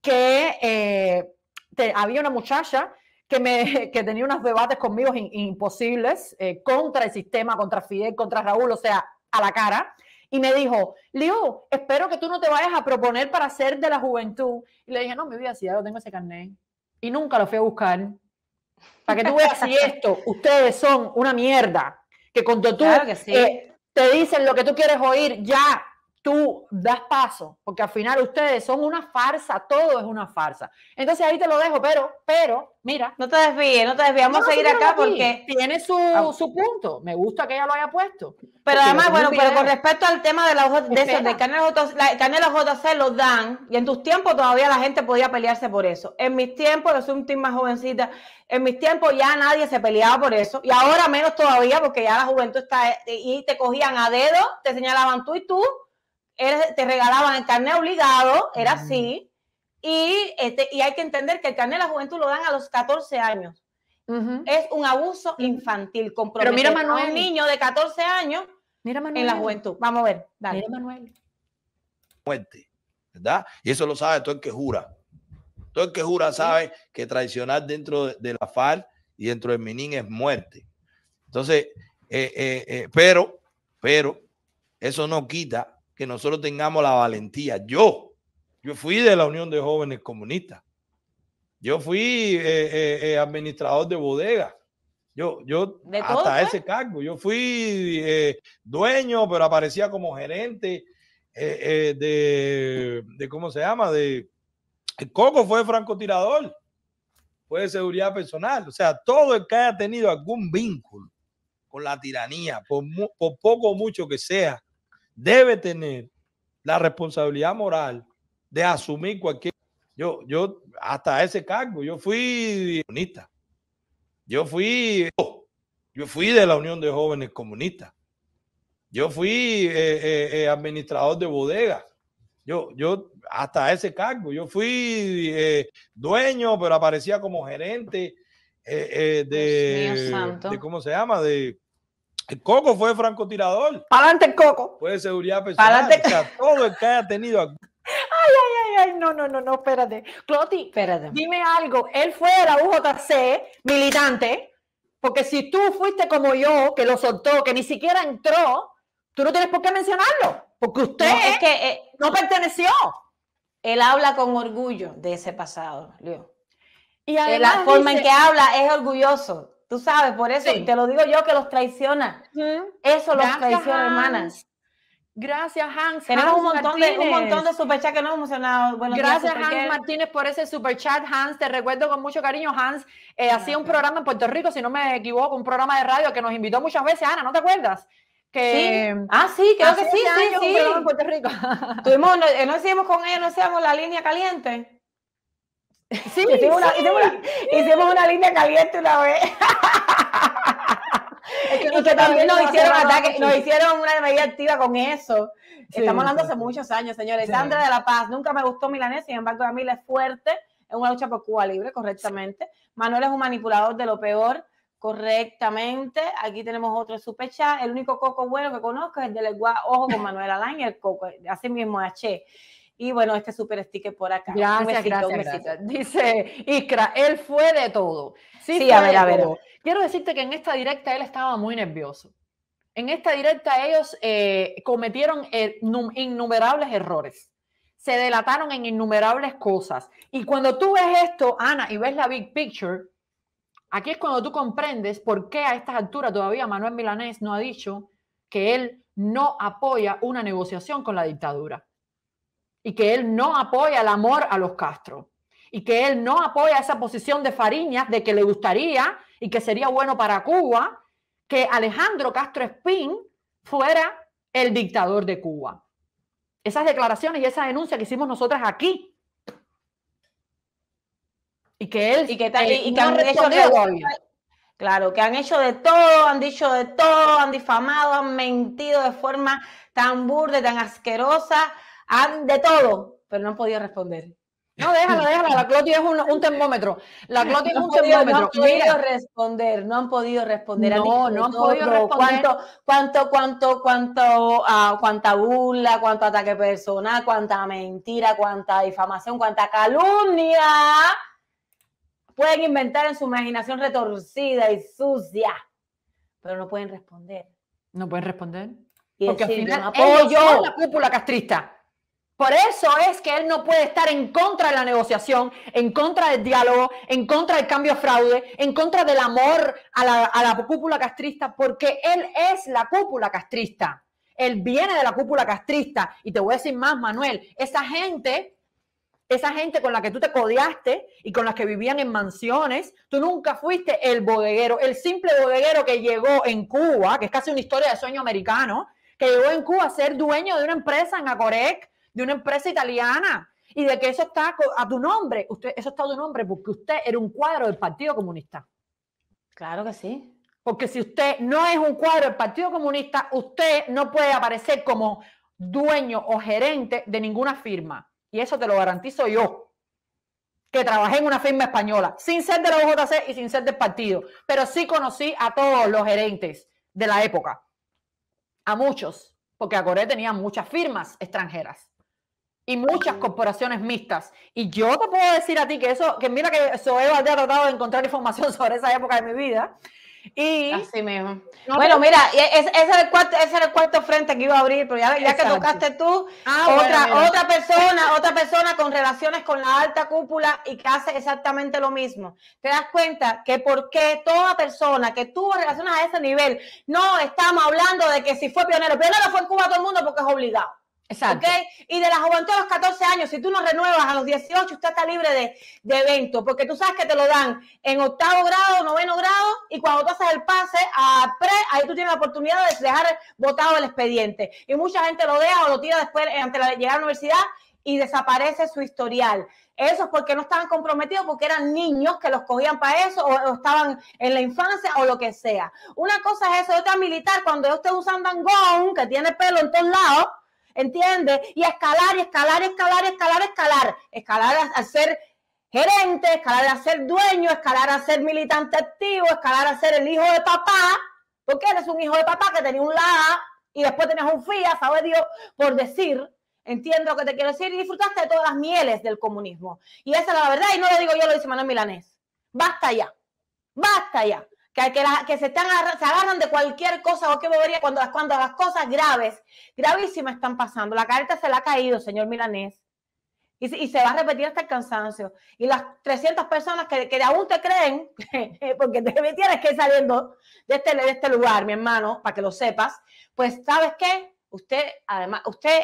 que eh, había una muchacha que, me, que tenía unos debates conmigo imposibles eh, contra el sistema, contra Fidel, contra Raúl, o sea, a la cara. Y me dijo, Liu, espero que tú no te vayas a proponer para ser de la juventud. Y le dije, no, mi vida, si ya lo tengo ese carnet. Y nunca lo fui a buscar. Para que tú veas si esto, ustedes son una mierda. Que cuando tú eh, te dicen lo que tú quieres oír, ya tú das paso, porque al final ustedes son una farsa, todo es una farsa. Entonces ahí te lo dejo, pero, pero, mira. No te desvíes, no te desvíes, vamos a seguir acá porque... Tiene su, punto, me gusta que ella lo haya puesto. Pero además, bueno, pero con respecto al tema
de, la, de, eso, de la, Canelo lo dan, y en tus tiempos todavía la gente podía pelearse por eso. En mis tiempos, yo soy un team más jovencita, en mis tiempos ya nadie se peleaba por eso, y ahora menos todavía porque ya la juventud está... Eh, y te cogían a dedo, te señalaban tú y tú, te regalaban el carnet obligado, era así, este, y, hay que entender que el carnet de la juventud lo dan a los 14 años. Es un abuso infantil, Pero mira, Manuel, un niño de 14 años en la juventud. Vamos a ver,
Mira, Manuel.
Muerte, ¿verdad? Y eso lo sabe todo el que jura. Todo el que jura sabe que traicionar dentro de la FARC y dentro del MININ es muerte. Entonces, eh, eh, eh, pero, pero, eso no quita que nosotros tengamos la valentía. Yo, yo fui de la Unión de Jóvenes Comunistas. Yo fui eh, eh, eh, administrador de bodega. Yo, yo hasta pues? ese cargo. Yo fui dueño, pero aparecía como gerente de, de, ¿cómo se llama? De, Coco fue francotirador fue de seguridad personal. O sea, todo el que haya tenido algún vínculo con la tiranía, por poco o mucho que sea, debe tener la responsabilidad moral de asumir cualquier... Yo, yo, hasta ese cargo, yo fui comunista. Yo fui, oh, yo fui de la Unión de Jóvenes Comunistas. Yo fui eh, eh, eh, administrador de bodega. Yo, yo, hasta ese cargo, yo fui dueño, pero aparecía como gerente de, de, ¿cómo se llama? De, Coco fue francotirador. Adelante el Coco. Fue de seguridad personal. Adelante. todo el que haya tenido. Ay,
ay, ay,
ay, no, no, no, no, espérate. Cloti, espérate. dime algo. Él fue de la militante, porque si tú fuiste como yo, que lo soltó, que ni siquiera entró, tú no tienes por qué mencionarlo, porque
usted no, es que, eh, no perteneció. Él habla con orgullo de ese pasado, Leo. Y la forma en que habla es orgulloso Tú sabes, por eso te lo digo yo que los traiciona. Eso los traiciona, hermanas.
Gracias, Hans. Tenemos un, montón de, un montón de superchats que no hemos Gracias, Hans Martínez, por ese superchat. Hans, te recuerdo con mucho cariño, Hans. Eh, hacía un programa en Puerto Rico, si no me equivoco, un programa de radio que nos invitó muchas veces. Ana, ¿no te acuerdas? Que, sí. Ah, sí, creo que sí, sí, sí. En Puerto Rico. Eh, no, hicimos con ella, no hacíamos la línea caliente.
Sí, hicimos, una, línea caliente una vez. y que también nos hicieron ataque, nos hicieron una medida activa con eso. Estamos hablando hace muchos años, señores. Sandra de la Paz, nunca me gustó Milanés, sin embargo, a mí le es fuerte es una lucha por Cuba libre, correctamente. Manuel es un manipulador de lo peor, correctamente. Aquí tenemos otro superchat. El único coco bueno que conozco es el de Ojo con Manuel Alain el coco. Así mismo, H. Y bueno, este super sticker por acá. Gracias, gracias, gracias,
Dice Iskra, él fue de todo. Sí, sí a ver, a ver. Quiero decirte que en esta directa él estaba muy nervioso. En esta directa ellos eh, cometieron eh, innumerables errores. Se delataron en innumerables cosas. Y cuando tú ves esto, Ana, y ves la big picture, aquí es cuando tú comprendes por qué a estas alturas todavía Manuel Milanés no ha dicho que él no apoya una negociación con la dictadura y que él no apoya el amor a los Castro y que él no apoya esa posición de Fariñas de que le gustaría y que sería bueno para Cuba que Alejandro Castro Espín fuera el dictador de Cuba. Esas declaraciones y esa denuncia que hicimos nosotras aquí. Y que él y que, eh, hecho de, Claro, que han hecho de
todo, han dicho de todo, han difamado, han mentido de forma tan burda tan asquerosa de todo, pero no han podido responder. No, déjala, déjala. La Clotio es un, termómetro. La Claudia es un termómetro. No han podido responder, no han podido
responder. No, no han podido responder. Cuánto,
cuánto, cuánto, cuánto, ah, cuánta burla, cuánto ataque personal, cuánta mentira, cuánta difamación, cuánta calumnia. Pueden inventar en su imaginación retorcida y sucia,
pero no pueden responder. No pueden responder.
Porque al final apoyo.
la cúpula castrista. Por eso es que él no puede estar en contra de la negociación, en contra del diálogo, en contra del cambio a fraude, en contra del amor a la, cúpula castrista, porque él es la cúpula castrista. Él viene de la cúpula castrista. Y te voy a decir más, Manuel, esa gente, esa gente con la que tú te codeaste y con las que vivían en mansiones, tú nunca fuiste el bodeguero, el simple bodeguero que llegó en Cuba, que es casi una historia de sueño americano, que llegó en Cuba a ser dueño de una empresa en Acorec de una empresa italiana y de que eso está a tu nombre. Usted, eso está a tu nombre porque usted era un cuadro del Partido Comunista. Claro que sí. Porque si usted no es un cuadro del Partido Comunista, usted no puede aparecer como dueño o gerente de ninguna firma. Y eso te lo garantizo yo, que trabajé en una firma española, sin ser de la OJC y sin ser del partido. Pero sí conocí a todos los gerentes de la época, a muchos, porque Acoré tenía muchas firmas extranjeras y muchas corporaciones mixtas. Y yo te puedo decir a ti que eso, que mira que Soeva ha tratado de encontrar información sobre esa época de mi vida. Y
Así mismo.
bueno, mira, e,
ese, era el cuarto, frente que iba a abrir, pero ya, que tocaste tú, ah, otra, otra persona, otra persona con relaciones con la alta cúpula y que hace exactamente lo mismo. Te das cuenta que porque toda persona que tuvo relaciones a ese nivel, no estamos hablando de que si fue pionero, pionero fue en Cuba todo el mundo porque es obligado. Exacto. Y de la juventud a los 14 años, si tú no renuevas a los 18, usted está libre de, de evento, porque tú sabes que te lo dan en octavo grado, noveno grado, y cuando tú haces el pase a pre, ahí tú tienes la oportunidad de dejar votado el expediente. Y mucha gente lo deja o lo tira después eh, antes de llegar a la universidad y desaparece su historial. Eso es porque no estaban comprometidos, porque eran niños que los cogían para eso, o, estaban en la infancia, o lo que sea. Una cosa es eso, otra militar, cuando usted usa un que tiene pelo en todos lados, ¿entiendes? Y escalar, y escalar, escalar, escalar, escalar, escalar a, ser gerente, escalar a ser dueño, escalar a ser militante activo, escalar a ser el hijo de papá, porque eres un hijo de papá que tenía un la y después tenías un FIA, sabe Dios, por decir, entiendo lo que te quiero decir, y disfrutaste de todas las mieles del comunismo. Y esa es la verdad, y no lo digo yo, lo dice Manuel Milanés. Basta ya, basta ya que, se, están, agarran de cualquier cosa o qué debería cuando, cuando las cosas graves, gravísimas están pasando. La carta se la ha caído, señor Milanés. Y, se va a repetir este cansancio. Y las 300 personas que, aún te creen, porque te tienes que saliendo de este, de este lugar, mi hermano, para que lo sepas, pues sabes qué, usted, además, usted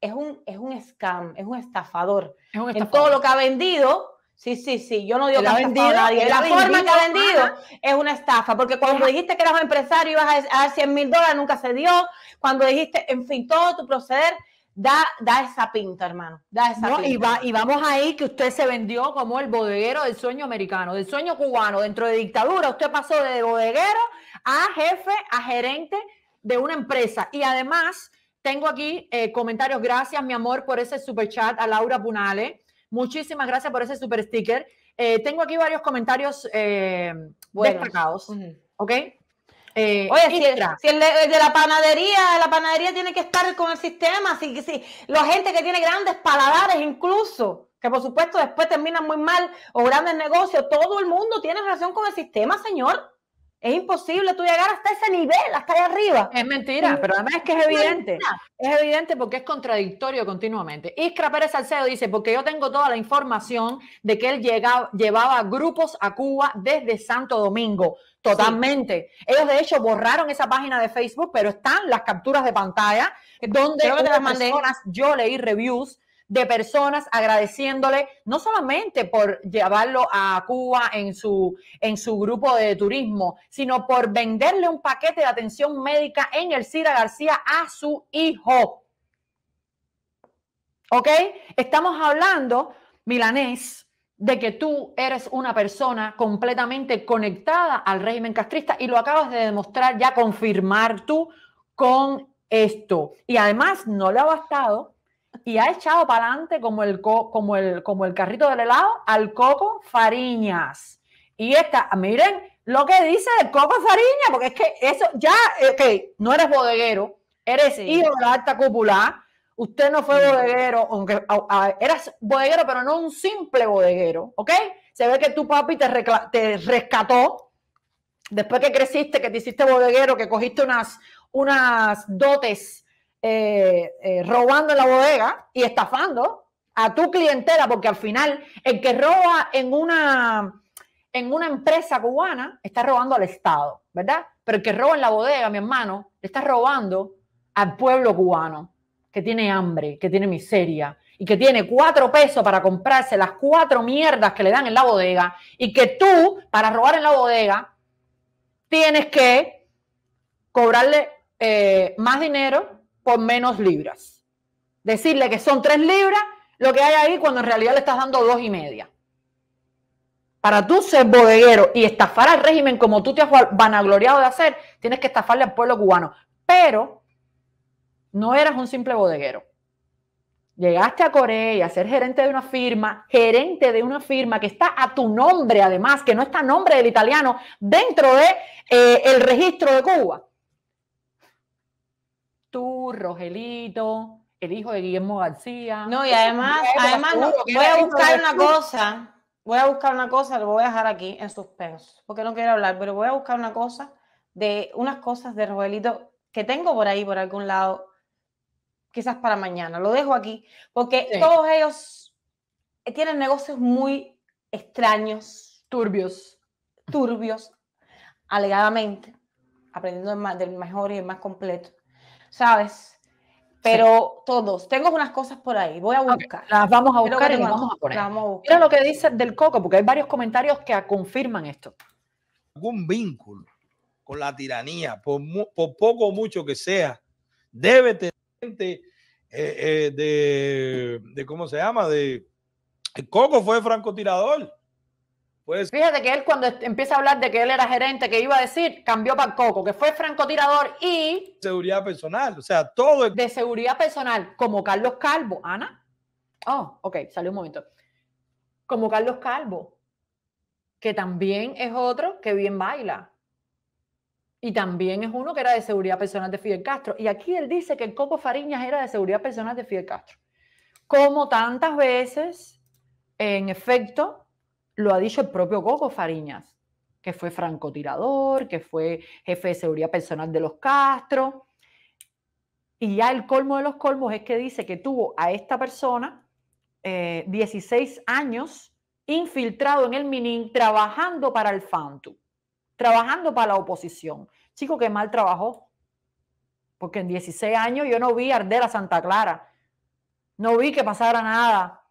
es un, es un scam, es un estafador. Es un estafador. En todo lo que ha vendido, Sí, sí, sí. Yo no digo que ha vendido, a nadie. La forma que ha vendido es una estafa. Porque cuando dijiste que eras empresario y ibas a dar 100 mil dólares, nunca se dio. Cuando dijiste, en fin, todo tu proceder da, da esa pinta,
hermano. Da esa pinta. Y, va, y vamos ahí que usted se vendió como el bodeguero del sueño americano, del sueño cubano. Dentro de dictadura, usted pasó de bodeguero a jefe, a gerente de una empresa. Y además, tengo aquí eh, comentarios. Gracias, mi amor, por ese super chat a Laura Punale. Muchísimas gracias por ese super sticker. Eh, tengo aquí varios comentarios eh, destacados. ¿Ok? Eh, Oye, si, el, de, la panadería, la panadería tiene que estar con el
sistema, si, si, la gente que tiene grandes paladares incluso, que por supuesto después terminan muy mal o grandes negocios, todo el mundo tiene relación con el sistema, señor. Es imposible
tú llegar hasta ese nivel, hasta allá arriba. Es mentira, pero además es que es evidente. Es evidente porque es contradictorio continuamente. Iskra Pérez Salcedo dice, porque yo tengo toda la información de que él llevaba grupos a Cuba desde Santo Domingo. Totalmente. Ellos de hecho borraron esa página de Facebook, pero están las capturas de pantalla donde las yo leí reviews de personas agradeciéndole no solamente por llevarlo a Cuba en su, en su grupo de turismo, sino por venderle un paquete de atención médica en el Cira García a su hijo. ¿Ok? Estamos hablando, milanés, de que tú eres una persona completamente conectada al régimen castrista y lo acabas de demostrar, ya confirmar tú con esto. Y además no le ha bastado y ha echado para adelante como el, como, el, como el carrito del helado al Coco Fariñas. Y esta, miren lo que dice el Coco Fariñas, porque es que eso ya, eh, ok, no eres bodeguero, eres hijo de la alta cúpula, usted no fue bodeguero, aunque eras bodeguero, pero no un simple bodeguero, ¿ok? Se ve que tu papi te, te rescató después que creciste, que te hiciste bodeguero, que cogiste unas, unas dotes eh, eh, robando en la bodega y estafando a tu clientela, porque al final el que roba en una, en una empresa cubana está robando al Estado, ¿verdad? Pero el que roba en la bodega, mi hermano, está robando al pueblo cubano, que tiene hambre, que tiene miseria, y que tiene cuatro pesos para comprarse las cuatro mierdas que le dan en la bodega y que tú, para robar en la bodega, tienes que cobrarle eh, más dinero por menos libras. Decirle que son tres libras lo que hay ahí cuando en realidad le estás dando dos y media. Para tú ser bodeguero y estafar al régimen como tú te has vanagloriado de hacer, tienes que estafarle al pueblo cubano. Pero no eras un simple bodeguero. Llegaste a Corea a ser gerente de una firma, gerente de una firma que está a tu nombre además, que no está a nombre del italiano dentro de eh, el registro de Cuba tú, Rogelito, el hijo de Guillermo García. No, y además, pues, además voy a buscar una cosa,
voy a buscar una cosa, lo voy a dejar aquí en suspenso, porque no quiero hablar, pero voy a buscar una cosa de unas cosas de Rogelito que tengo por ahí, por algún lado, quizás para mañana. Lo dejo aquí, porque todos ellos tienen negocios muy extraños. Turbios. Turbios, alegadamente, aprendiendo del mejor y el más completo. ¿sabes? Pero
todos, tengo unas cosas por ahí, voy a buscar. Las vamos a buscar y vamos a poner. Mira lo que dice del coco, porque hay varios comentarios que confirman esto.
Algún vínculo con la tiranía, por, poco o mucho que sea, debe tener gente eh, eh, de, ¿cómo se llama? De, el coco fue francotirador.
Fíjate que él cuando empieza a hablar de que él era gerente, que iba a decir, cambió para Coco, que fue francotirador y...
Seguridad personal, o sea, todo... De
seguridad personal, como Carlos Calvo, Ana. Oh, ok, salió un momento. Como Carlos Calvo, que también es otro que bien baila. Y también es uno que era de seguridad personal de Fidel Castro. Y aquí él dice que Coco Fariñas era de seguridad personal de Fidel Castro. Como tantas veces, en efecto, lo ha dicho el propio Coco Fariñas, que fue francotirador, que fue jefe de seguridad personal de los Castro. Y ya el colmo de los colmos es que dice que tuvo a esta persona 16 eh, años infiltrado en el Minin trabajando para el Fantu, trabajando para la oposición. Chico que mal trabajó, porque en 16 años yo no vi arder a Santa Clara, no vi que pasara nada,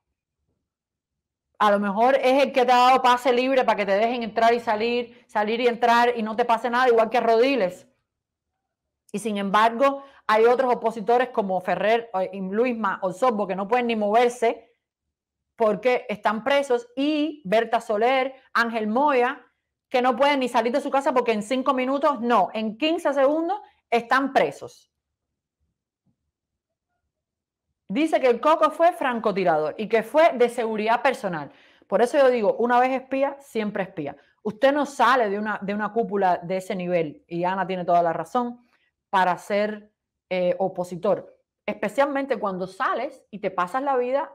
a lo mejor es el que te ha dado pase libre para que te dejen entrar y salir, salir y entrar y no te pase nada, igual que Rodiles. Y sin embargo, hay otros opositores como Ferrer, Luisma o sombo que no pueden ni moverse porque están presos y Berta Soler, Ángel Moya, que no pueden ni salir de su casa porque en cinco minutos, no, en 15 segundos están presos. Dice que el coco fue francotirador y que fue de seguridad personal. Por eso yo digo, una vez espía, siempre espía. Usted no sale de una, de una cúpula de ese nivel, y Ana tiene toda la razón, para ser eh, opositor. Especialmente cuando sales y te pasas la vida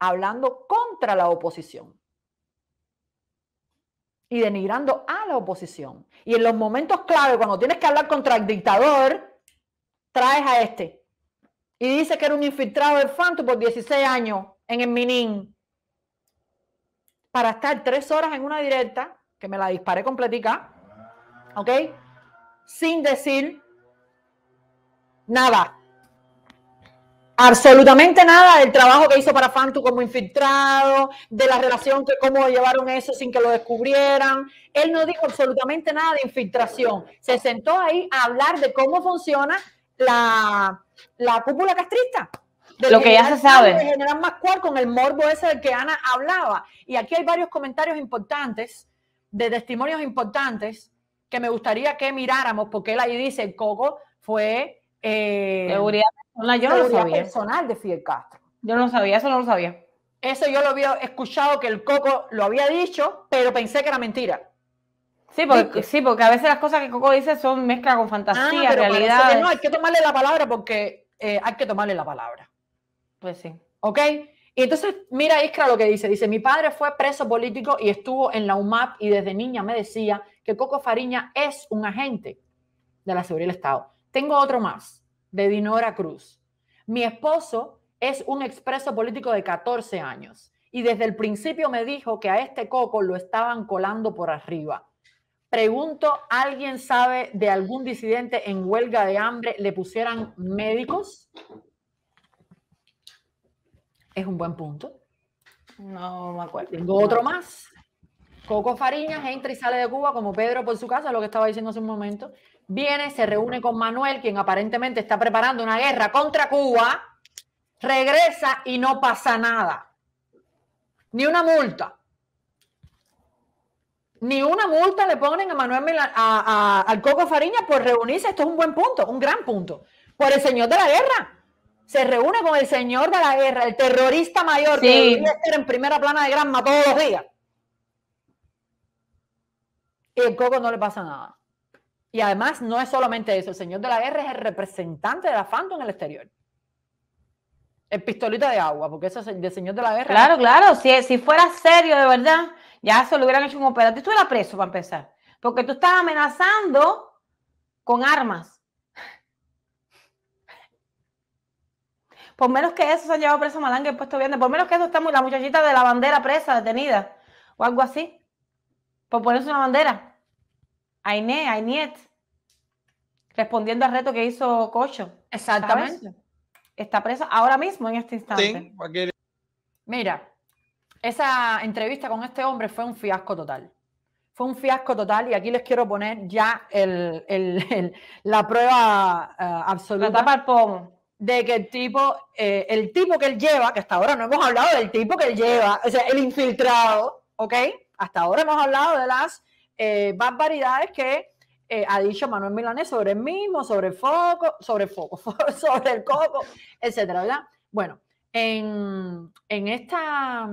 hablando contra la oposición y denigrando a la oposición. Y en los momentos clave, cuando tienes que hablar contra el dictador, traes a este y dice que era un infiltrado del FANTU por 16 años en el Minin para estar tres horas en una directa, que me la disparé completica, ¿ok? Sin decir nada. Absolutamente nada del trabajo que hizo para Fantu como infiltrado, de la relación que cómo llevaron eso sin que lo descubrieran. Él no dijo absolutamente nada de infiltración. Se sentó ahí a hablar de cómo funciona la, la cúpula castrista. De lo que ya se sabe. más con el morbo ese del que Ana hablaba. Y aquí hay varios comentarios importantes, de testimonios importantes, que me gustaría que miráramos, porque él ahí dice, Coco fue... Eh, seguridad personal, de Fidel Castro. Yo no sabía, eso no lo sabía. Eso yo lo había escuchado que el Coco lo había dicho, pero pensé que era mentira. Sí porque, sí, porque a veces las cosas que Coco dice son mezcla con fantasía, ah, realidad. No, hay que tomarle la palabra porque eh, hay que tomarle la palabra. Pues sí. ¿Ok? Y entonces, mira Iskra lo que dice. Dice, mi padre fue preso político y estuvo en la UMAP y desde niña me decía que Coco Fariña es un agente de la seguridad del Estado. Tengo otro más, de Dinora Cruz. Mi esposo es un expreso político de 14 años y desde el principio me dijo que a este Coco lo estaban colando por arriba Pregunto, ¿alguien sabe de algún disidente en huelga de hambre le pusieran médicos? Es un buen punto. No me acuerdo. Tengo otro más. Coco Fariñas entra y sale de Cuba como Pedro por su casa, lo que estaba diciendo hace un momento. Viene, se reúne con Manuel, quien aparentemente está preparando una guerra contra Cuba. Regresa y no pasa nada. Ni una multa. Ni una multa le ponen a Manuel al Coco Fariña por reunirse. Esto es un buen punto, un gran punto. Por el señor de la guerra. Se reúne con el señor de la guerra, el terrorista mayor tiene que estar en primera plana de Granma todos los días. Y el Coco no le pasa nada. Y además no es solamente eso, el señor de la guerra es el representante de la Phantom en el exterior. El pistolita de agua, porque eso es el señor de la guerra. Claro, claro, si, si fuera serio
de verdad, ya se lo hubieran hecho un operativo. Tú eras preso para empezar. Porque tú estás amenazando con armas. Por menos que eso se han llevado preso Malanga y puesto bien. Por menos que eso estamos la muchachita de la bandera presa, detenida. O algo así. Por ponerse una bandera. Ainé, Ainiet. Respondiendo al reto que hizo Cocho. Exactamente.
Está presa ahora mismo en este
instante.
Sí,
Mira, esa entrevista con este hombre fue un fiasco total. Fue un fiasco total y aquí les quiero poner ya la prueba eh, absoluta. de que el tipo, eh, el tipo que él lleva, que hasta ahora no hemos hablado del tipo que él lleva, o sea, el infiltrado, ¿ok? Hasta ahora hemos hablado de las eh, barbaridades que ha dicho Manuel Milanés sobre él mismo, sobre el foco, sobre el foco, sobre el coco, etcétera, ¿verdad? Bueno, en, en esta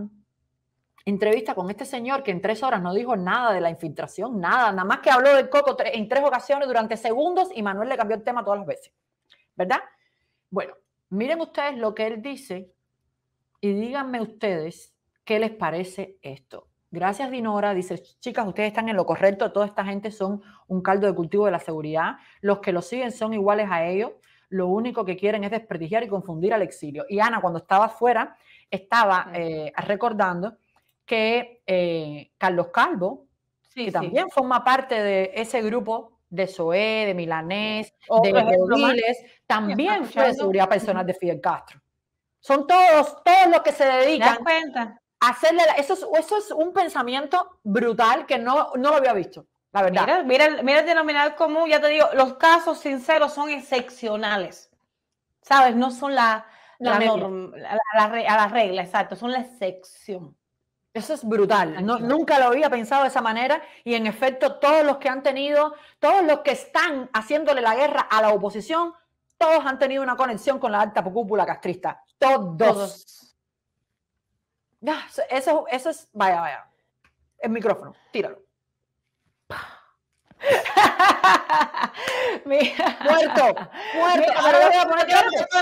entrevista con este señor que en tres horas no dijo nada de la infiltración, nada, nada más que habló del coco en tres ocasiones durante segundos y Manuel le cambió el tema todas las veces, ¿verdad? Bueno, miren ustedes lo que él dice y díganme ustedes qué les parece esto. Gracias, Dinora. Dice, chicas, ustedes están en lo correcto. Toda esta gente son un caldo de cultivo de la seguridad. Los que lo siguen son iguales a ellos. Lo único que quieren es desprestigiar y confundir al exilio. Y Ana, cuando estaba afuera, estaba eh, recordando que eh, Carlos Calvo, sí, que también forma parte de ese grupo de SOE, de Milanés, de también fue de seguridad personal de Fidel Castro. Son todos, todos los que se dedican a hacerle... eso, es, eso es un pensamiento brutal que no, lo había visto. La verdad. Mira, mira, mira, el denominador
común, ya te digo, los casos sinceros son excepcionales. ¿Sabes? No son la, la,
la,
la regla, exacto, son la excepción.
Eso es brutal. nunca lo había pensado de esa manera y en efecto todos los que han tenido, todos los que están haciéndole la guerra a la oposición, todos han tenido una conexión con la alta cúpula castrista. Todos. Eso, eso es, vaya, vaya. El micrófono, tíralo. Muerto, muerto. poner,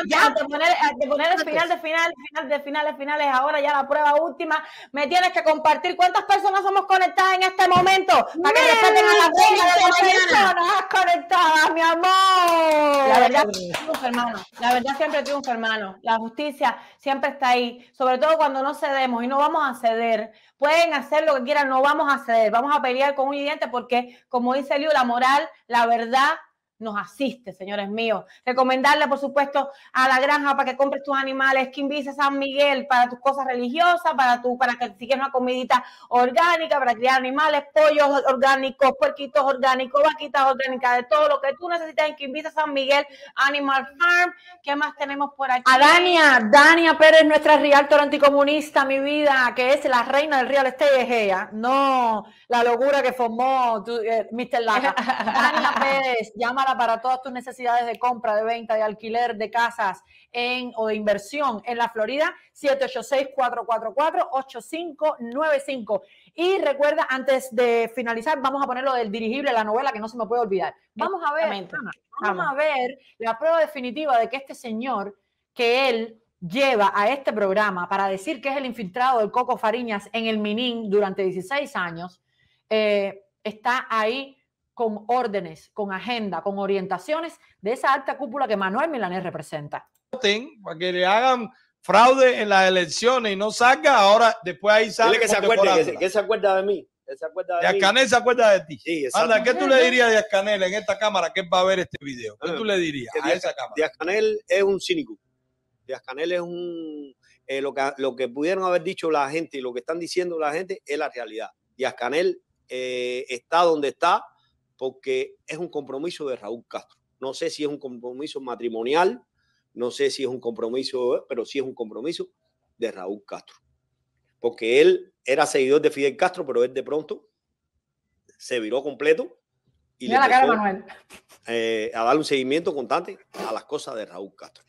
ya, de poner,
de eh, poner el final de final, final de finales, finales. Ahora ya la prueba última. Me tienes que compartir cuántas personas somos conectadas en este momento para que respeten a las reglas de las personas conectadas, mi amor. La verdad triunfa, hermano. La verdad siempre triunfa, hermano. La justicia siempre está ahí, sobre todo cuando no cedemos y no vamos a ceder. Pueden hacer lo que quieran, no vamos a ceder. Vamos a pelear con un diente porque, como dice salió la moral, la verdad, nos asiste, señores míos. Recomendarle, por supuesto, a la granja para que compres tus animales, a San Miguel, para tus cosas religiosas, para tu, para que sigas una comidita orgánica, para criar animales, pollos orgánicos, puerquitos orgánicos, vaquitas orgánicas, de todo lo que tú necesitas en a San Miguel, Animal Farm. ¿Qué más tenemos por aquí? A Dania, Dania
Pérez, nuestra realtor anticomunista, mi vida, que es la reina del real estate, es ella. No, la locura que formó tu, eh, Mr. Dania Pérez, llama para todas tus necesidades de compra, de venta, de alquiler, de casas en, o de inversión en la Florida, 786-444-8595. Y recuerda, antes de finalizar, vamos a poner lo del dirigible, la novela que no se me puede olvidar. Vamos a ver, a ver la prueba definitiva de que este señor, que él lleva a este programa para decir que es el infiltrado del Coco Fariñas en el Minin durante 16 años, eh, está ahí con órdenes, con agenda, con orientaciones de esa alta cúpula que Manuel Milanés representa.
Para que le hagan fraude en las elecciones y no salga, ahora después ahí sale. Dile que se acuerde,
que se, acuerda de mí. Se se acuerda de
ti. ¿qué tú le dirías a Díaz Canel en esta cámara que va a ver este video? ¿Qué tú le dirías a esa cámara? Díaz Canel es un cínico.
de Canel es un. Eh, lo, que, lo que pudieron haber dicho la gente y lo que están diciendo la gente es la realidad. Díaz Canel eh, está donde está porque es un compromiso de Raúl Castro. No sé si es un compromiso matrimonial, no sé si es un compromiso, pero sí es un compromiso de Raúl Castro. Porque él era seguidor de Fidel Castro, pero él de pronto se viró completo y le la cara, Manuel. Eh, a darle un seguimiento constante a las cosas de Raúl Castro.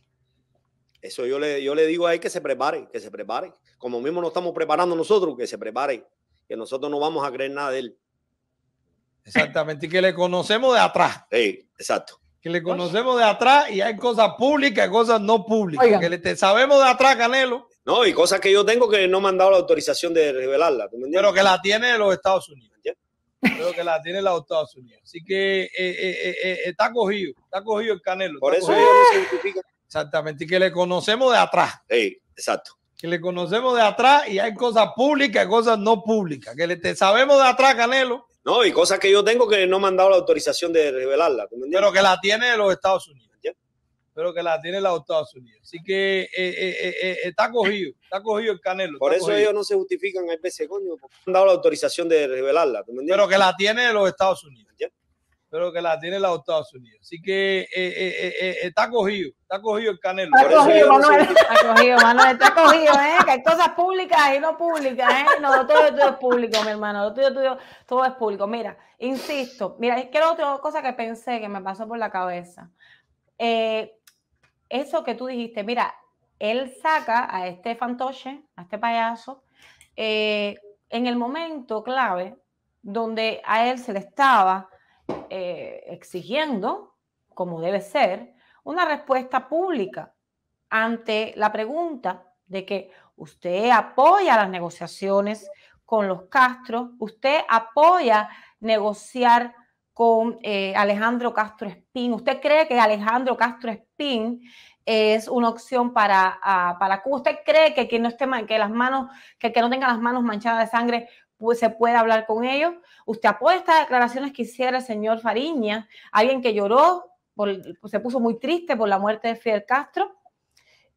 Eso yo le, yo le digo a él que se prepare, que se prepare. Como mismo nos estamos preparando nosotros, que se prepare, que nosotros no vamos a creer nada de él.
Exactamente, y que le conocemos de
atrás. exacto.
Que le conocemos de atrás y hay cosas públicas y cosas no públicas.
Que le te sabemos de atrás, Canelo. No, y cosas que yo tengo que no me han dado la autorización de revelarla.
Pero que la tiene de los Estados Unidos. Pero que la tiene los Estados Unidos. Así que eh, eh, eh, está cogido, está cogido el Canelo. Por eso Exactamente, y que le conocemos de atrás. exacto que le conocemos de atrás y hay cosas públicas y cosas no
públicas. Que le te sabemos de atrás, Canelo. No, y cosas que yo tengo que no me han dado la autorización de
revelarla. Pero que la tiene de los Estados Unidos. Pero que la tiene los Estados Unidos. Así que está cogido, está cogido el canelo. Por eso ellos no se justifican a veces, coño,
porque no han dado la autorización de revelarla. Pero que la tiene de los Estados Unidos
pero que la tiene los Estados Unidos. Así que eh, eh, eh, está cogido, está cogido el Canelo. Está cogido, Manuel,
está cogido, Manuel, está cogido, ¿eh? Que hay cosas públicas y no públicas, ¿eh? No, todo, es público, mi hermano, todo es público. Mira, insisto, mira, es que la otra cosa que pensé, que me pasó por la cabeza. eso que tú dijiste, mira, él saca a este fantoche, a este payaso, en el momento clave donde a él se le estaba eh, exigiendo, como debe ser, una respuesta pública ante la pregunta de que usted apoya las negociaciones con los Castro, usted apoya negociar con eh, Alejandro Castro Espín. ¿Usted cree que Alejandro Castro Espín es una opción para, ah, para Cuba? ¿Usted cree que, que no esté, que las manos, que, que no tenga las manos manchadas de sangre se puede hablar con ellos. Usted apoya estas declaraciones que hiciera el señor Fariña, alguien que lloró, se puso muy triste por la muerte de Fidel Castro.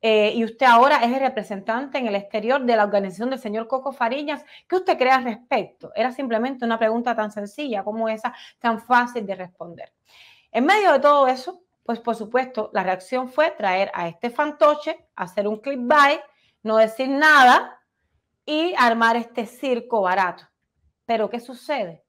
Eh, y usted ahora es el representante en el exterior de la organización del señor Coco Fariñas. ¿Qué usted cree al respecto? Era simplemente una pregunta tan sencilla como esa, tan fácil de responder. En medio de todo eso, pues por supuesto, la reacción fue traer a este fantoche, hacer un clip by, no decir nada, y armar este circo barato. Pero ¿qué sucede?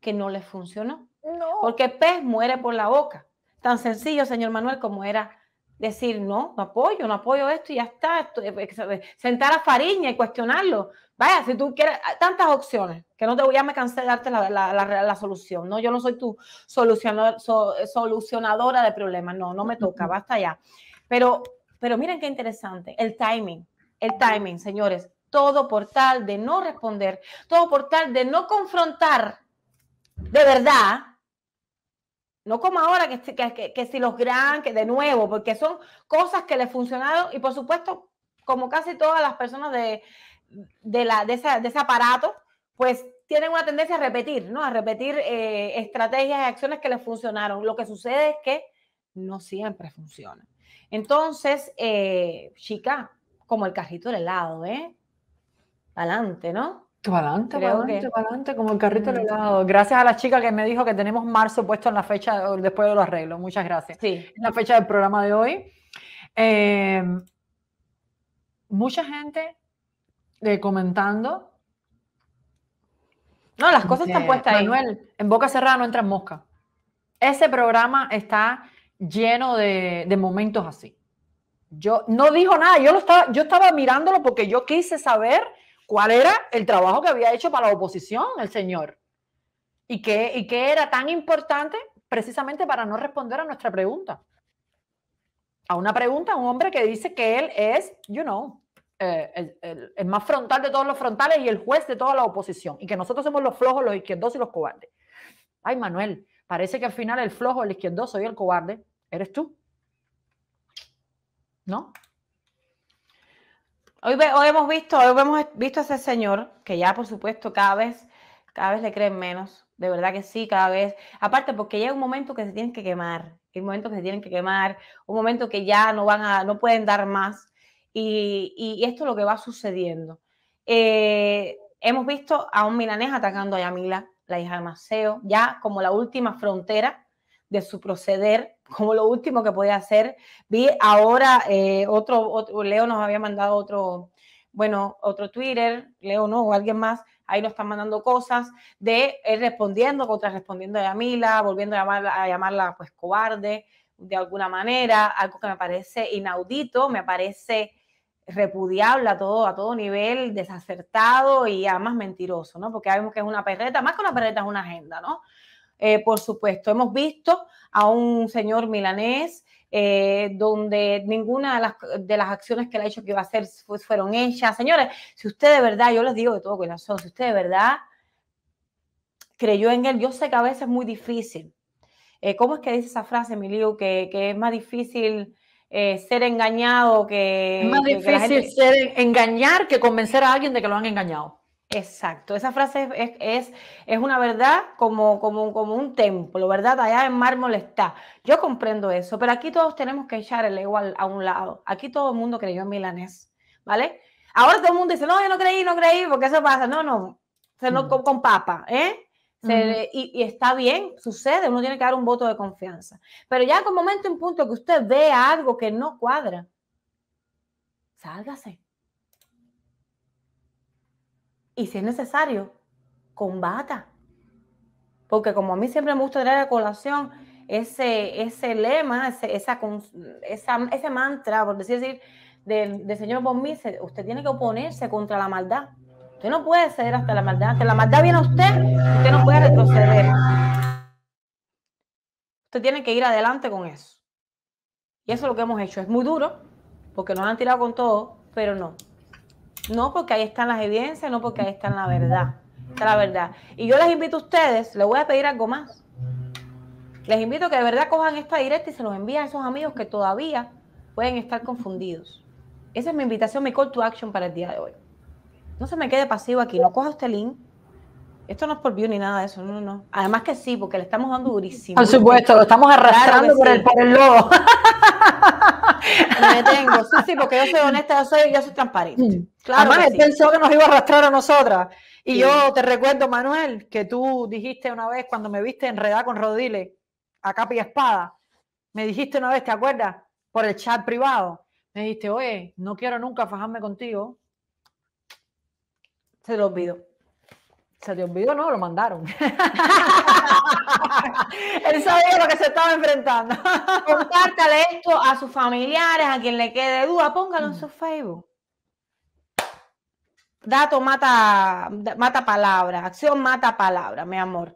Que no le funcionó. No. Porque pez muere por la boca. Tan sencillo, señor Manuel, como era decir, no, no apoyo, no apoyo esto y ya está. Eh, pues, eh, sentar a Fariña y cuestionarlo. Vaya, si tú quieres, tantas opciones, que no te voy a me cansé de darte la, solución. No, yo no soy tu eh, solucionadora de problemas. No, no me toca, basta ya. Pero, pero miren qué interesante, el timing, el timing, señores todo por tal de no responder, todo por tal de no confrontar de verdad. No como ahora que, que, si los gran, que de nuevo, porque son cosas que les funcionaron y por supuesto, como casi todas las personas de, la, ese aparato, pues tienen una tendencia a repetir, ¿no? A repetir eh, estrategias y acciones que les funcionaron. Lo que sucede es que no siempre funciona. Entonces, eh, chica, como el carrito del helado, ¿eh? adelante, ¿no?
adelante, adelante, como el carrito de mm. helado. Gracias a la chica que me dijo que tenemos marzo puesto en la fecha, después de los arreglos. Muchas gracias. Sí. En la fecha del programa de hoy. Eh, mucha gente eh, comentando. No, las cosas están puestas Manuel, en boca cerrada no entran en mosca. Ese programa está lleno de, de momentos así. Yo no dijo nada, yo, lo estaba, yo estaba mirándolo porque yo quise saber cuál era el trabajo que había hecho para la oposición el señor y qué, era tan importante precisamente para no responder a nuestra pregunta. A una pregunta, a un hombre que dice que él es, you know, eh, el, el, más frontal de todos los frontales y el juez de toda la oposición, y que nosotros somos los flojos, los izquierdos y los cobardes. Ay, Manuel, parece que al final el flojo, el izquierdoso y el cobarde eres tú. ¿No?
Hoy, hemos visto, hoy hemos visto a ese señor, que ya por supuesto cada vez, cada vez le creen menos, de verdad que sí, cada vez. Aparte, porque llega un momento que se tienen que quemar, un momento que se tienen que quemar, un momento que ya no van a, no pueden dar más. Y, esto es lo que va sucediendo. Eh, hemos visto a un milanés atacando a Yamila, la hija de Maceo, ya como la última frontera de su proceder como lo último que podía hacer. Vi ahora eh, otro, otro, Leo nos había mandado otro, bueno, otro Twitter, Leo no, o alguien más, ahí nos están mandando cosas de él respondiendo, respondiendo a Yamila, volviendo a llamarla, a llamarla pues cobarde de alguna manera, algo que me parece inaudito, me parece repudiable a todo, a todo nivel, desacertado y además mentiroso, ¿no? Porque sabemos que es una perreta, más que una perreta es una agenda, ¿no? Eh, por supuesto. Hemos visto a un señor milanés eh, donde ninguna de las, de las, acciones que él ha hecho que iba a hacer fueron hechas. Señores, si usted de verdad, yo les digo de todo corazón, si usted de verdad creyó en él, yo sé que a veces es muy difícil. Eh, ¿Cómo es que dice esa frase, Emilio, que, que es más difícil... ser engañado que... más difícil ser engañar que convencer a alguien de que lo han engañado. Exacto, esa frase es, es, una verdad como, como, como, un templo, ¿verdad? Allá en mármol está. Yo comprendo eso, pero aquí todos tenemos que echar el ego a un lado. Aquí todo el mundo creyó en Milanés, ¿vale? Ahora todo el mundo dice, no, yo no creí, no creí, porque eso pasa. No, no, se no con, papa, ¿eh? y, está bien, sucede, uno tiene que dar un voto de confianza. Pero ya con momento en punto que usted ve algo que no cuadra, sálgase y si es necesario, combata. Porque como a mí siempre me gusta traer a colación ese, ese lema, ese, esa, ese mantra, por decir, del, del señor von usted tiene que oponerse contra la maldad. Usted no puede ceder hasta la maldad. Hasta la maldad viene a usted, usted no puede retroceder. Usted tiene que ir adelante con eso. Y eso es lo que hemos hecho. Es muy duro, porque nos han tirado con todo, pero no. No porque ahí están las evidencias, no porque ahí está la verdad. Está la verdad. Y yo les invito a ustedes, les voy a pedir algo más. Les invito a que de verdad cojan esta directa y se los envíen a esos amigos que todavía pueden estar confundidos. Esa es mi invitación, mi call to action para el día de hoy. No se me quede pasivo aquí, no coja este link. Esto no es por view ni nada de eso, no, no. Además que sí, porque le estamos dando durísimo. Por supuesto, lo estamos arrastrando por, el, por el me tengo, sí, sí, porque yo
soy honesta, yo soy, transparente. Mm. Claro pensó que nos iba a arrastrar a nosotras. Y yo te recuerdo, Manuel, que tú dijiste una vez cuando me viste enredada con Rodile, a capa y espada, me dijiste una vez, ¿te acuerdas? Por el chat privado, me dijiste, oye, no quiero nunca fajarme contigo. Se lo olvido. Se te olvidó, no, lo mandaron. Él sabía lo que se
estaba enfrentando. Compártale esto a sus familiares, a quien le quede duda, póngalo en su Facebook. Dato mata, mata palabra, acción mata palabra, mi amor.